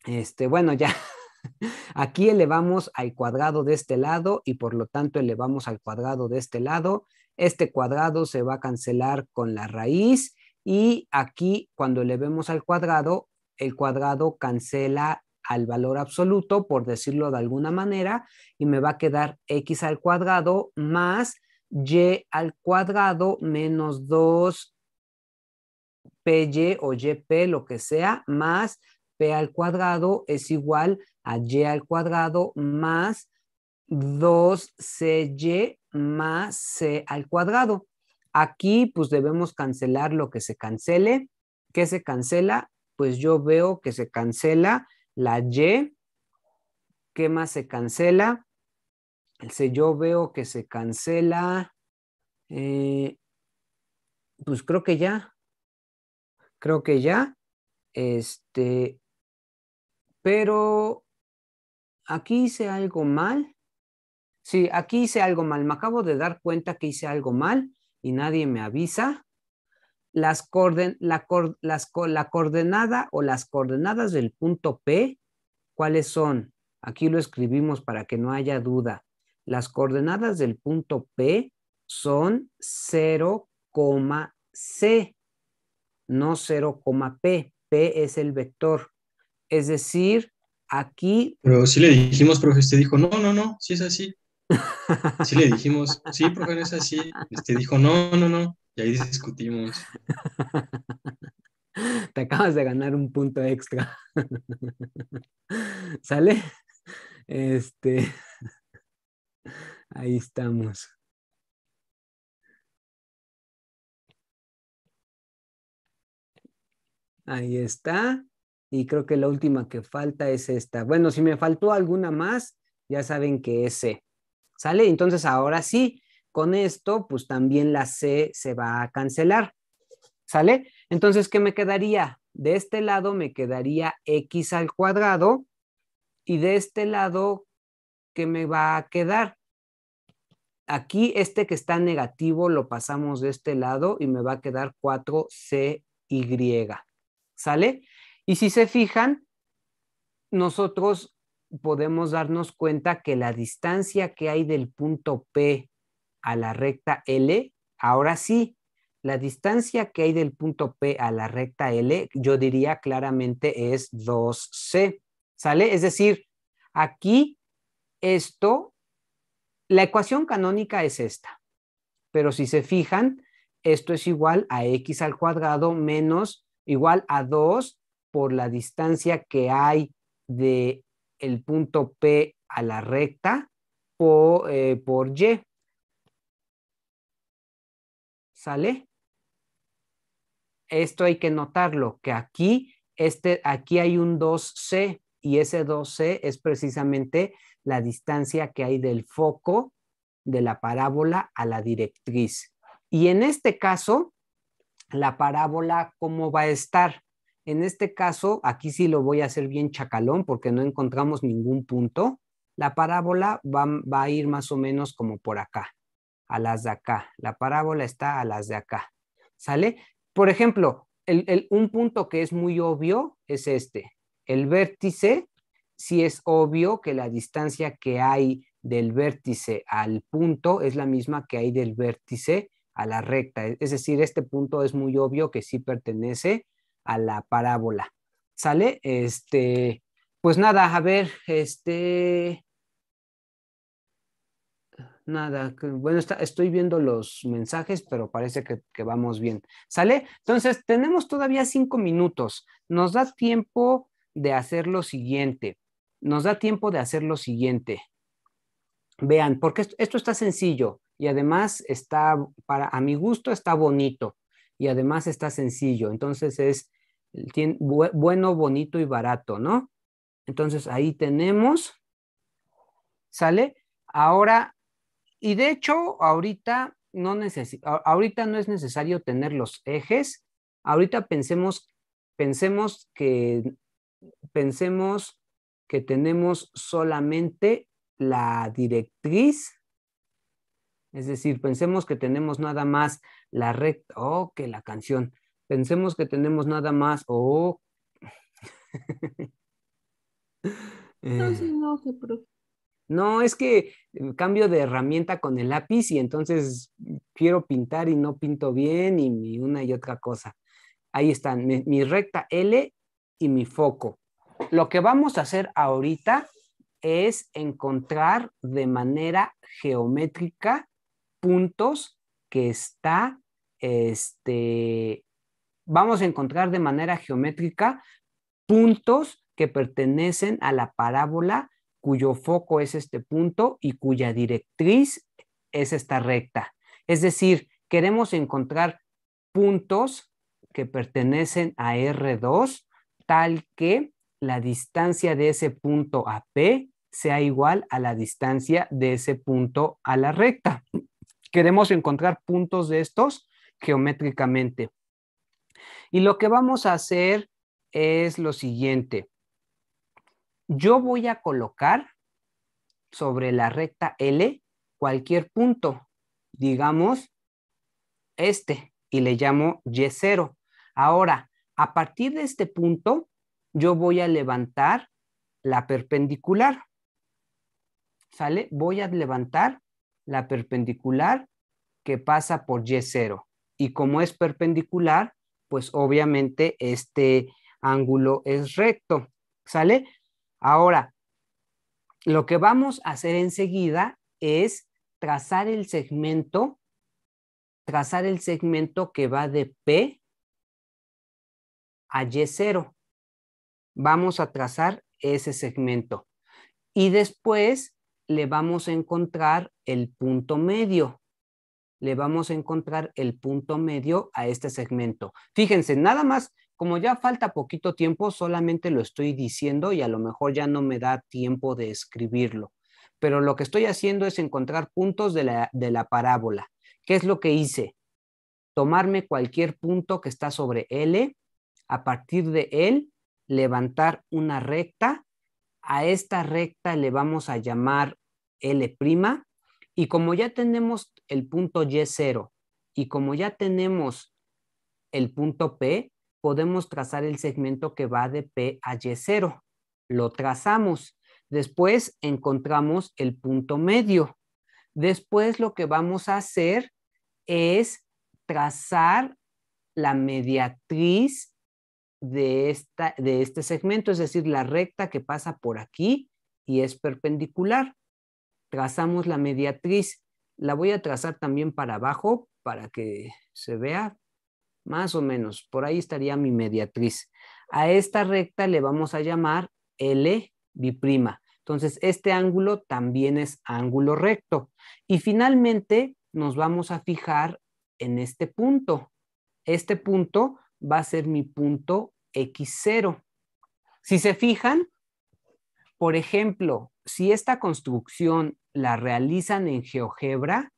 Este, bueno, ya Aquí elevamos al cuadrado de este lado y por lo tanto elevamos al cuadrado de este lado este cuadrado se va a cancelar con la raíz y aquí cuando le vemos al cuadrado, el cuadrado cancela al valor absoluto, por decirlo de alguna manera, y me va a quedar x al cuadrado más y al cuadrado menos 2 PY o YP, lo que sea, más P al cuadrado es igual a Y al cuadrado más 2CY más C al cuadrado. Aquí pues debemos cancelar lo que se cancele. ¿Qué se cancela? Pues yo veo que se cancela la Y. ¿Qué más se cancela? El yo veo que se cancela. Eh, pues creo que ya. Creo que ya. Este. Pero aquí hice algo mal. Sí, aquí hice algo mal, me acabo de dar cuenta que hice algo mal y nadie me avisa. Las, la, coordenada o las coordenadas del punto P, ¿cuáles son? Aquí lo escribimos para que no haya duda. Las coordenadas del punto P son 0, C, no 0, P es el vector. Es decir, aquí... Pero sí le dijimos, profe, usted dijo, no, no, no, sí es así. Sí le dijimos, sí, profe, es así. Este dijo, no, no, no. Y ahí discutimos. Te acabas de ganar un punto extra. ¿Sale? Este. Ahí estamos. Ahí está. Y creo que la última que falta es esta. Bueno, si me faltó alguna más, ya saben que es C. ¿Sale? Entonces ahora sí, con esto, pues también la C se va a cancelar. ¿Sale? Entonces, ¿qué me quedaría? De este lado me quedaría x al cuadrado y de este lado, ¿qué me va a quedar? Aquí este que está negativo lo pasamos de este lado y me va a quedar 4CY. ¿Sale? Y si se fijan, nosotros podemos darnos cuenta que la distancia que hay del punto P a la recta L, ahora sí, la distancia que hay del punto P a la recta L, yo diría claramente es 2C, ¿sale? Es decir, aquí esto, la ecuación canónica es esta, pero si se fijan, esto es igual a x al cuadrado menos igual a 2 por la distancia que hay de el punto P a la recta por, eh, por Y. ¿Sale? Esto hay que notarlo, que aquí, este, aquí hay un 2C y ese 2C es precisamente la distancia que hay del foco de la parábola a la directriz. Y en este caso, la parábola, ¿cómo va a estar? En este caso, aquí sí lo voy a hacer bien chacalón porque no encontramos ningún punto. La parábola va, a ir más o menos como por acá, a las de acá. La parábola está a las de acá. ¿Sale? Por ejemplo, un punto que es muy obvio es este. El vértice, sí es obvio que la distancia que hay del vértice al punto es la misma que hay del vértice a la recta. Es decir, este punto es muy obvio que sí pertenece a la parábola. ¿Sale? Este, pues nada, a ver, este, nada, bueno, estoy viendo los mensajes, pero parece que, vamos bien. ¿Sale? Entonces, tenemos todavía cinco minutos. Nos da tiempo de hacer lo siguiente. Nos da tiempo de hacer lo siguiente. Vean, porque esto, esto está sencillo y además está, para, a mi gusto, está bonito y además está sencillo. Entonces es bueno, bonito y barato, ¿no? Entonces ahí tenemos, ¿sale? Ahora, y de hecho, ahorita no, ahorita no es necesario tener los ejes. Ahorita pensemos, pensemos que pensemos que tenemos solamente la directriz, es decir, pensemos que tenemos nada más la recta, oh, que la canción, Pensemos que tenemos nada más o... Eh. no, es que eh, cambio de herramienta con el lápiz y entonces quiero pintar y no pinto bien y una y otra cosa. Ahí están, mi, mi, recta L y mi foco. Lo que vamos a hacer ahorita es encontrar de manera geométrica puntos que está este, vamos a encontrar de manera geométrica puntos que pertenecen a la parábola cuyo foco es este punto y cuya directriz es esta recta. Es decir, queremos encontrar puntos que pertenecen a R2 tal que la distancia de ese punto a P sea igual a la distancia de ese punto a la recta. Queremos encontrar puntos de estos geométricamente. Y lo que vamos a hacer es lo siguiente. Yo voy a colocar sobre la recta L cualquier punto, digamos este, y le llamo Y0. Ahora, a partir de este punto, yo voy a levantar la perpendicular. ¿Sale? Voy a levantar la perpendicular que pasa por Y0. Y como es perpendicular, pues obviamente este ángulo es recto, ¿sale? Ahora, lo que vamos a hacer enseguida es trazar el segmento, trazar el segmento que va de P a Y0. Vamos a trazar ese segmento. Y después le vamos a encontrar el punto medio le vamos a encontrar el punto medio a este segmento. Fíjense, nada más, como ya falta poquito tiempo, solamente lo estoy diciendo y a lo mejor ya no me da tiempo de escribirlo. Pero lo que estoy haciendo es encontrar puntos de la, de la parábola. ¿Qué es lo que hice? Tomarme cualquier punto que está sobre L, a partir de él levantar una recta. A esta recta le vamos a llamar L', y como ya tenemos el punto Y0 y como ya tenemos el punto P, podemos trazar el segmento que va de P a Y0. Lo trazamos. Después encontramos el punto medio. Después lo que vamos a hacer es trazar la mediatriz de, de este segmento, es decir, la recta que pasa por aquí y es perpendicular trazamos la mediatriz. La voy a trazar también para abajo para que se vea más o menos. Por ahí estaría mi mediatriz. A esta recta le vamos a llamar L' Entonces, este ángulo también es ángulo recto. Y finalmente nos vamos a fijar en este punto. Este punto va a ser mi punto X0. Si se fijan, por ejemplo, si esta construcción la realizan en GeoGebra,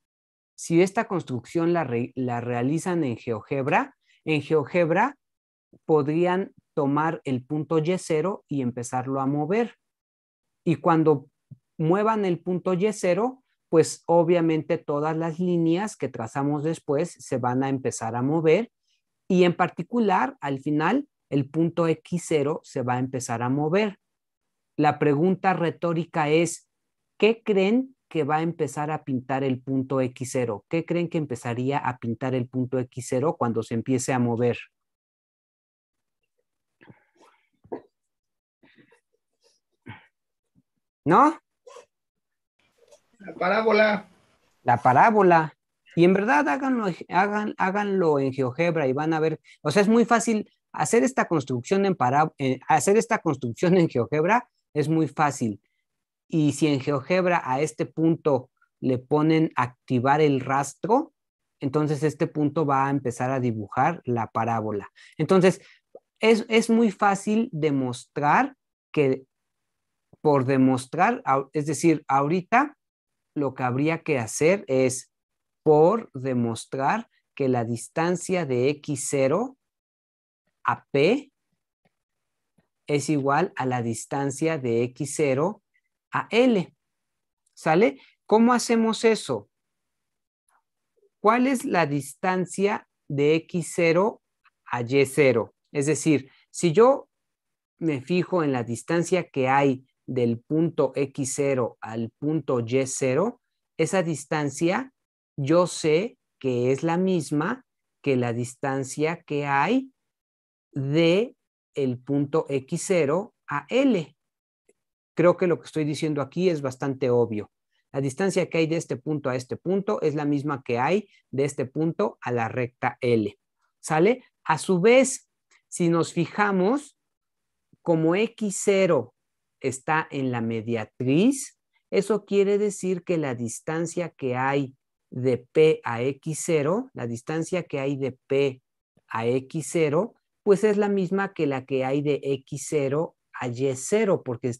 si esta construcción la, realizan en GeoGebra, en GeoGebra podrían tomar el punto Y0 y empezarlo a mover. Y cuando muevan el punto Y0, pues obviamente todas las líneas que trazamos después se van a empezar a mover y en particular al final el punto X0 se va a empezar a mover. La pregunta retórica es, ¿qué creen que va a empezar a pintar el punto X0? ¿Qué creen que empezaría a pintar el punto X0 cuando se empiece a mover? ¿No? La parábola. La parábola. Y en verdad háganlo, háganlo en GeoGebra y van a ver, o sea, es muy fácil hacer esta construcción en, eh, hacer esta construcción en GeoGebra es muy fácil. Y si en GeoGebra a este punto le ponen activar el rastro, entonces este punto va a empezar a dibujar la parábola. Entonces, es, es muy fácil demostrar que por demostrar, es decir, ahorita lo que habría que hacer es por demostrar que la distancia de x0 a p es igual a la distancia de x0 a L. ¿Sale? ¿Cómo hacemos eso? ¿Cuál es la distancia de X0 a Y0? Es decir, si yo me fijo en la distancia que hay del punto X0 al punto Y0, esa distancia yo sé que es la misma que la distancia que hay de el punto X0 a L. Creo que lo que estoy diciendo aquí es bastante obvio. La distancia que hay de este punto a este punto es la misma que hay de este punto a la recta L. ¿Sale? A su vez, si nos fijamos, como X0 está en la mediatriz, eso quiere decir que la distancia que hay de P a X0, la distancia que hay de P a X0, pues es la misma que la que hay de X0 a Y0, porque,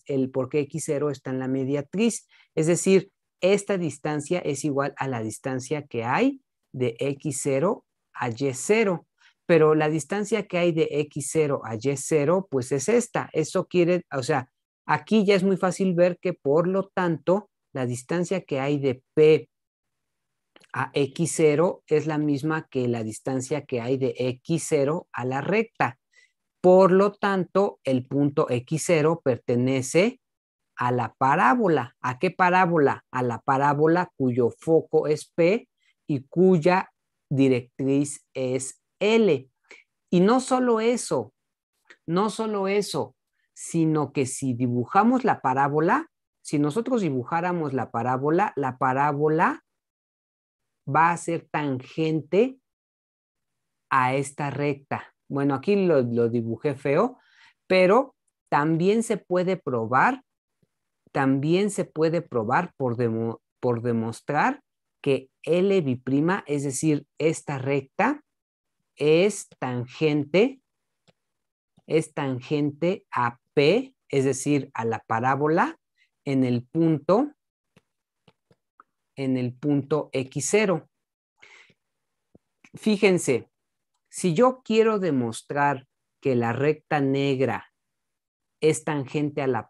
X0 está en la mediatriz. Es decir, esta distancia es igual a la distancia que hay de X0 a Y0. Pero la distancia que hay de X0 a Y0, pues es esta. Eso quiere, o sea, aquí ya es muy fácil ver que por lo tanto, la distancia que hay de P a X0 es la misma que la distancia que hay de X0 a la recta. Por lo tanto, el punto X0 pertenece a la parábola. ¿A qué parábola? A la parábola cuyo foco es P y cuya directriz es L. Y no solo eso, no solo eso, sino que si dibujamos la parábola, si nosotros dibujáramos la parábola, la parábola va a ser tangente a esta recta. Bueno, aquí lo, dibujé feo, pero también se puede probar, también se puede probar por, demostrar que L' es decir, esta recta, es tangente, es tangente a P, es decir, a la parábola en el punto, en el punto X0. Fíjense, si yo quiero demostrar que la recta negra es tangente a la,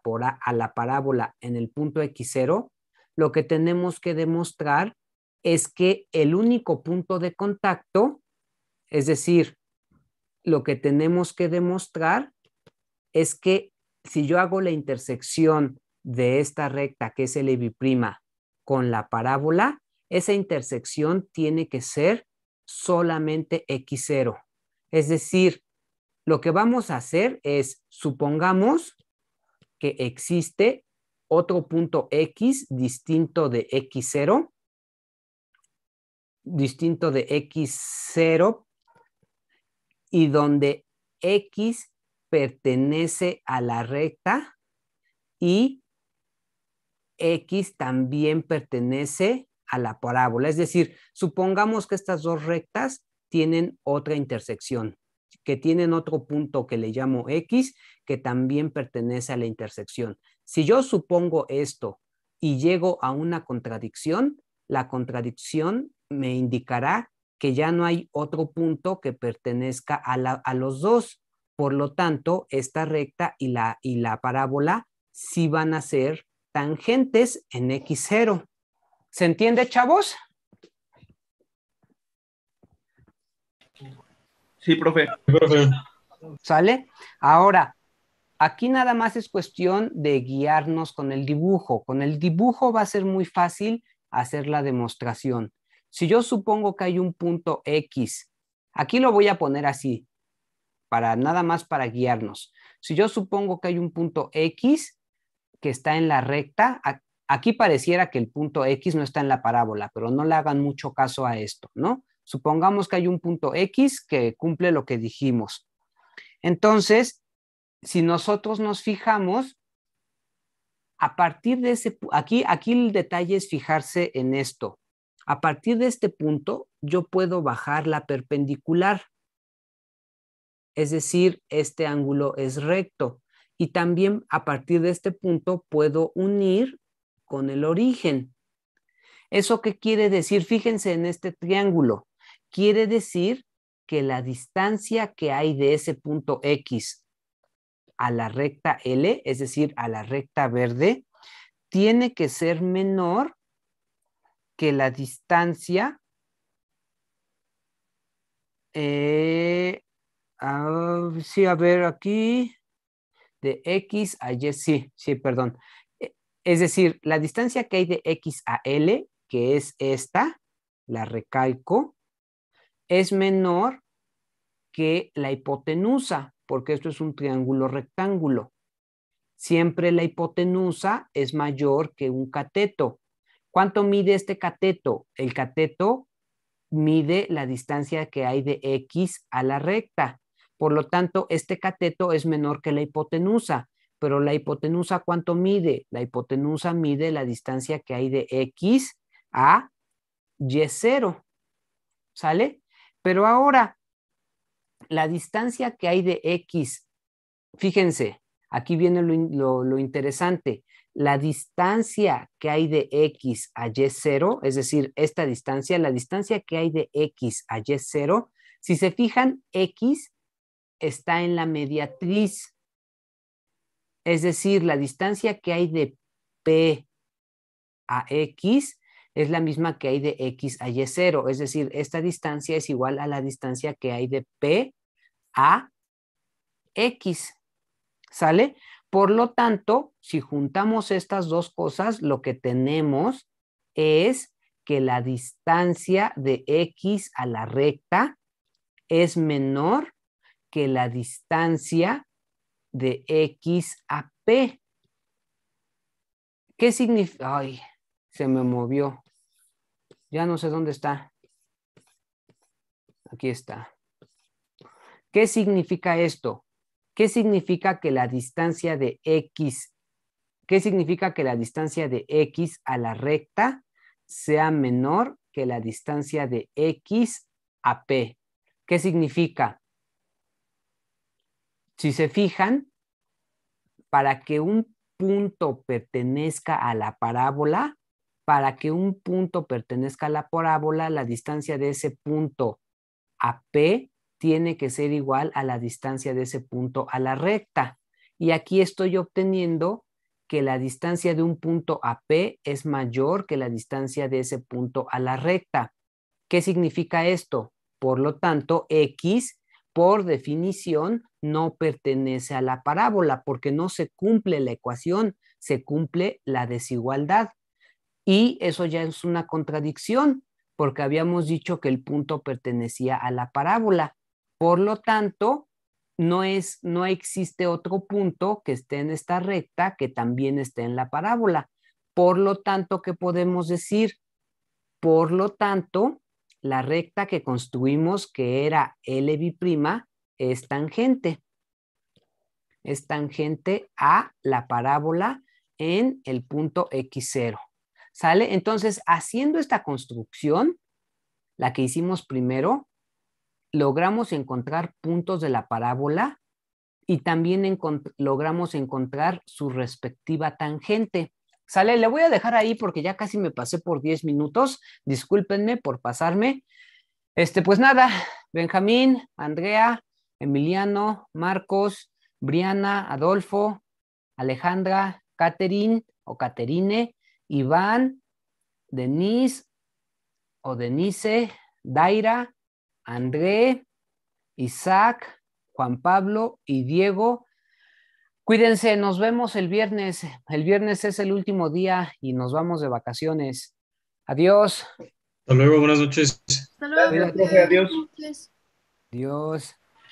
parábola en el punto X0, lo que tenemos que demostrar es que el único punto de contacto, es decir, lo que tenemos que demostrar es que si yo hago la intersección de esta recta que es el prima con la parábola, esa intersección tiene que ser solamente X0. Es decir, lo que vamos a hacer es, supongamos que existe otro punto X distinto de X0, distinto de X0, y donde X pertenece a la recta y X también pertenece a la parábola. Es decir, supongamos que estas dos rectas tienen otra intersección, que tienen otro punto que le llamo X, que también pertenece a la intersección. Si yo supongo esto y llego a una contradicción, la contradicción me indicará que ya no hay otro punto que pertenezca a, la, a los dos. Por lo tanto, esta recta y la, y la parábola sí van a ser tangentes en X0. ¿Se entiende, chavos? Sí, profe. ¿Sale? Ahora, aquí nada más es cuestión de guiarnos con el dibujo. Con el dibujo va a ser muy fácil hacer la demostración. Si yo supongo que hay un punto X, aquí lo voy a poner así, para nada más para guiarnos. Si yo supongo que hay un punto X que está en la recta, Aquí pareciera que el punto X no está en la parábola, pero no le hagan mucho caso a esto, ¿no? Supongamos que hay un punto X que cumple lo que dijimos. Entonces, si nosotros nos fijamos, a partir de ese, aquí, aquí el detalle es fijarse en esto. A partir de este punto, yo puedo bajar la perpendicular. Es decir, este ángulo es recto. Y también a partir de este punto puedo unir con el origen. ¿Eso qué quiere decir? Fíjense en este triángulo. Quiere decir que la distancia que hay de ese punto X a la recta L, es decir, a la recta verde, tiene que ser menor que la distancia eh, sí, a ver aquí, de X a Y, sí, sí, perdón, es decir, la distancia que hay de X a L, que es esta, la recalco, es menor que la hipotenusa, porque esto es un triángulo rectángulo. Siempre la hipotenusa es mayor que un cateto. ¿Cuánto mide este cateto? El cateto mide la distancia que hay de X a la recta. Por lo tanto, este cateto es menor que la hipotenusa. Pero la hipotenusa, ¿cuánto mide? La hipotenusa mide la distancia que hay de X a Y0. ¿Sale? Pero ahora, la distancia que hay de X, fíjense, aquí viene lo, interesante la distancia que hay de x a y0, es decir, esta distancia, la distancia que hay de x a y0, si se fijan, x está en la mediatriz, es decir, la distancia que hay de P a X es la misma que hay de X a Y0. Es decir, esta distancia es igual a la distancia que hay de P a X. ¿Sale? Por lo tanto, si juntamos estas dos cosas, lo que tenemos es que la distancia de X a la recta es menor que la distancia de X a P. ¿Qué significa? Ay, se me movió. Ya no sé dónde está. Aquí está. ¿Qué significa esto? ¿Qué significa que la distancia de X, qué significa que la distancia de X a la recta sea menor que la distancia de X a P? ¿Qué significa? Si se fijan, para que un punto pertenezca a la parábola, para que un punto pertenezca a la parábola, la distancia de ese punto a P tiene que ser igual a la distancia de ese punto a la recta. Y aquí estoy obteniendo que la distancia de un punto a P es mayor que la distancia de ese punto a la recta. ¿Qué significa esto? Por lo tanto, X, por definición, no pertenece a la parábola porque no se cumple la ecuación, se cumple la desigualdad. Y eso ya es una contradicción porque habíamos dicho que el punto pertenecía a la parábola. Por lo tanto, no, existe otro punto que esté en esta recta que también esté en la parábola. Por lo tanto, ¿qué podemos decir? Por lo tanto, la recta que construimos, que era LB' es tangente. Es tangente a la parábola en el punto X0. ¿Sale? Entonces, haciendo esta construcción, la que hicimos primero, logramos encontrar puntos de la parábola y también logramos encontrar su respectiva tangente. Sale, le voy a dejar ahí porque ya casi me pasé por 10 minutos. Discúlpenme por pasarme. Este, pues nada, Benjamín, Andrea, Emiliano, Marcos, Briana, Adolfo, Alejandra, Catherine o Caterine, Iván, Denise o Denise, Daira, André, Isaac, Juan Pablo y Diego. Cuídense, nos vemos el viernes. El viernes es el último día y nos vamos de vacaciones. Adiós. Hasta luego, buenas noches. Hasta luego. Adiós. Adiós.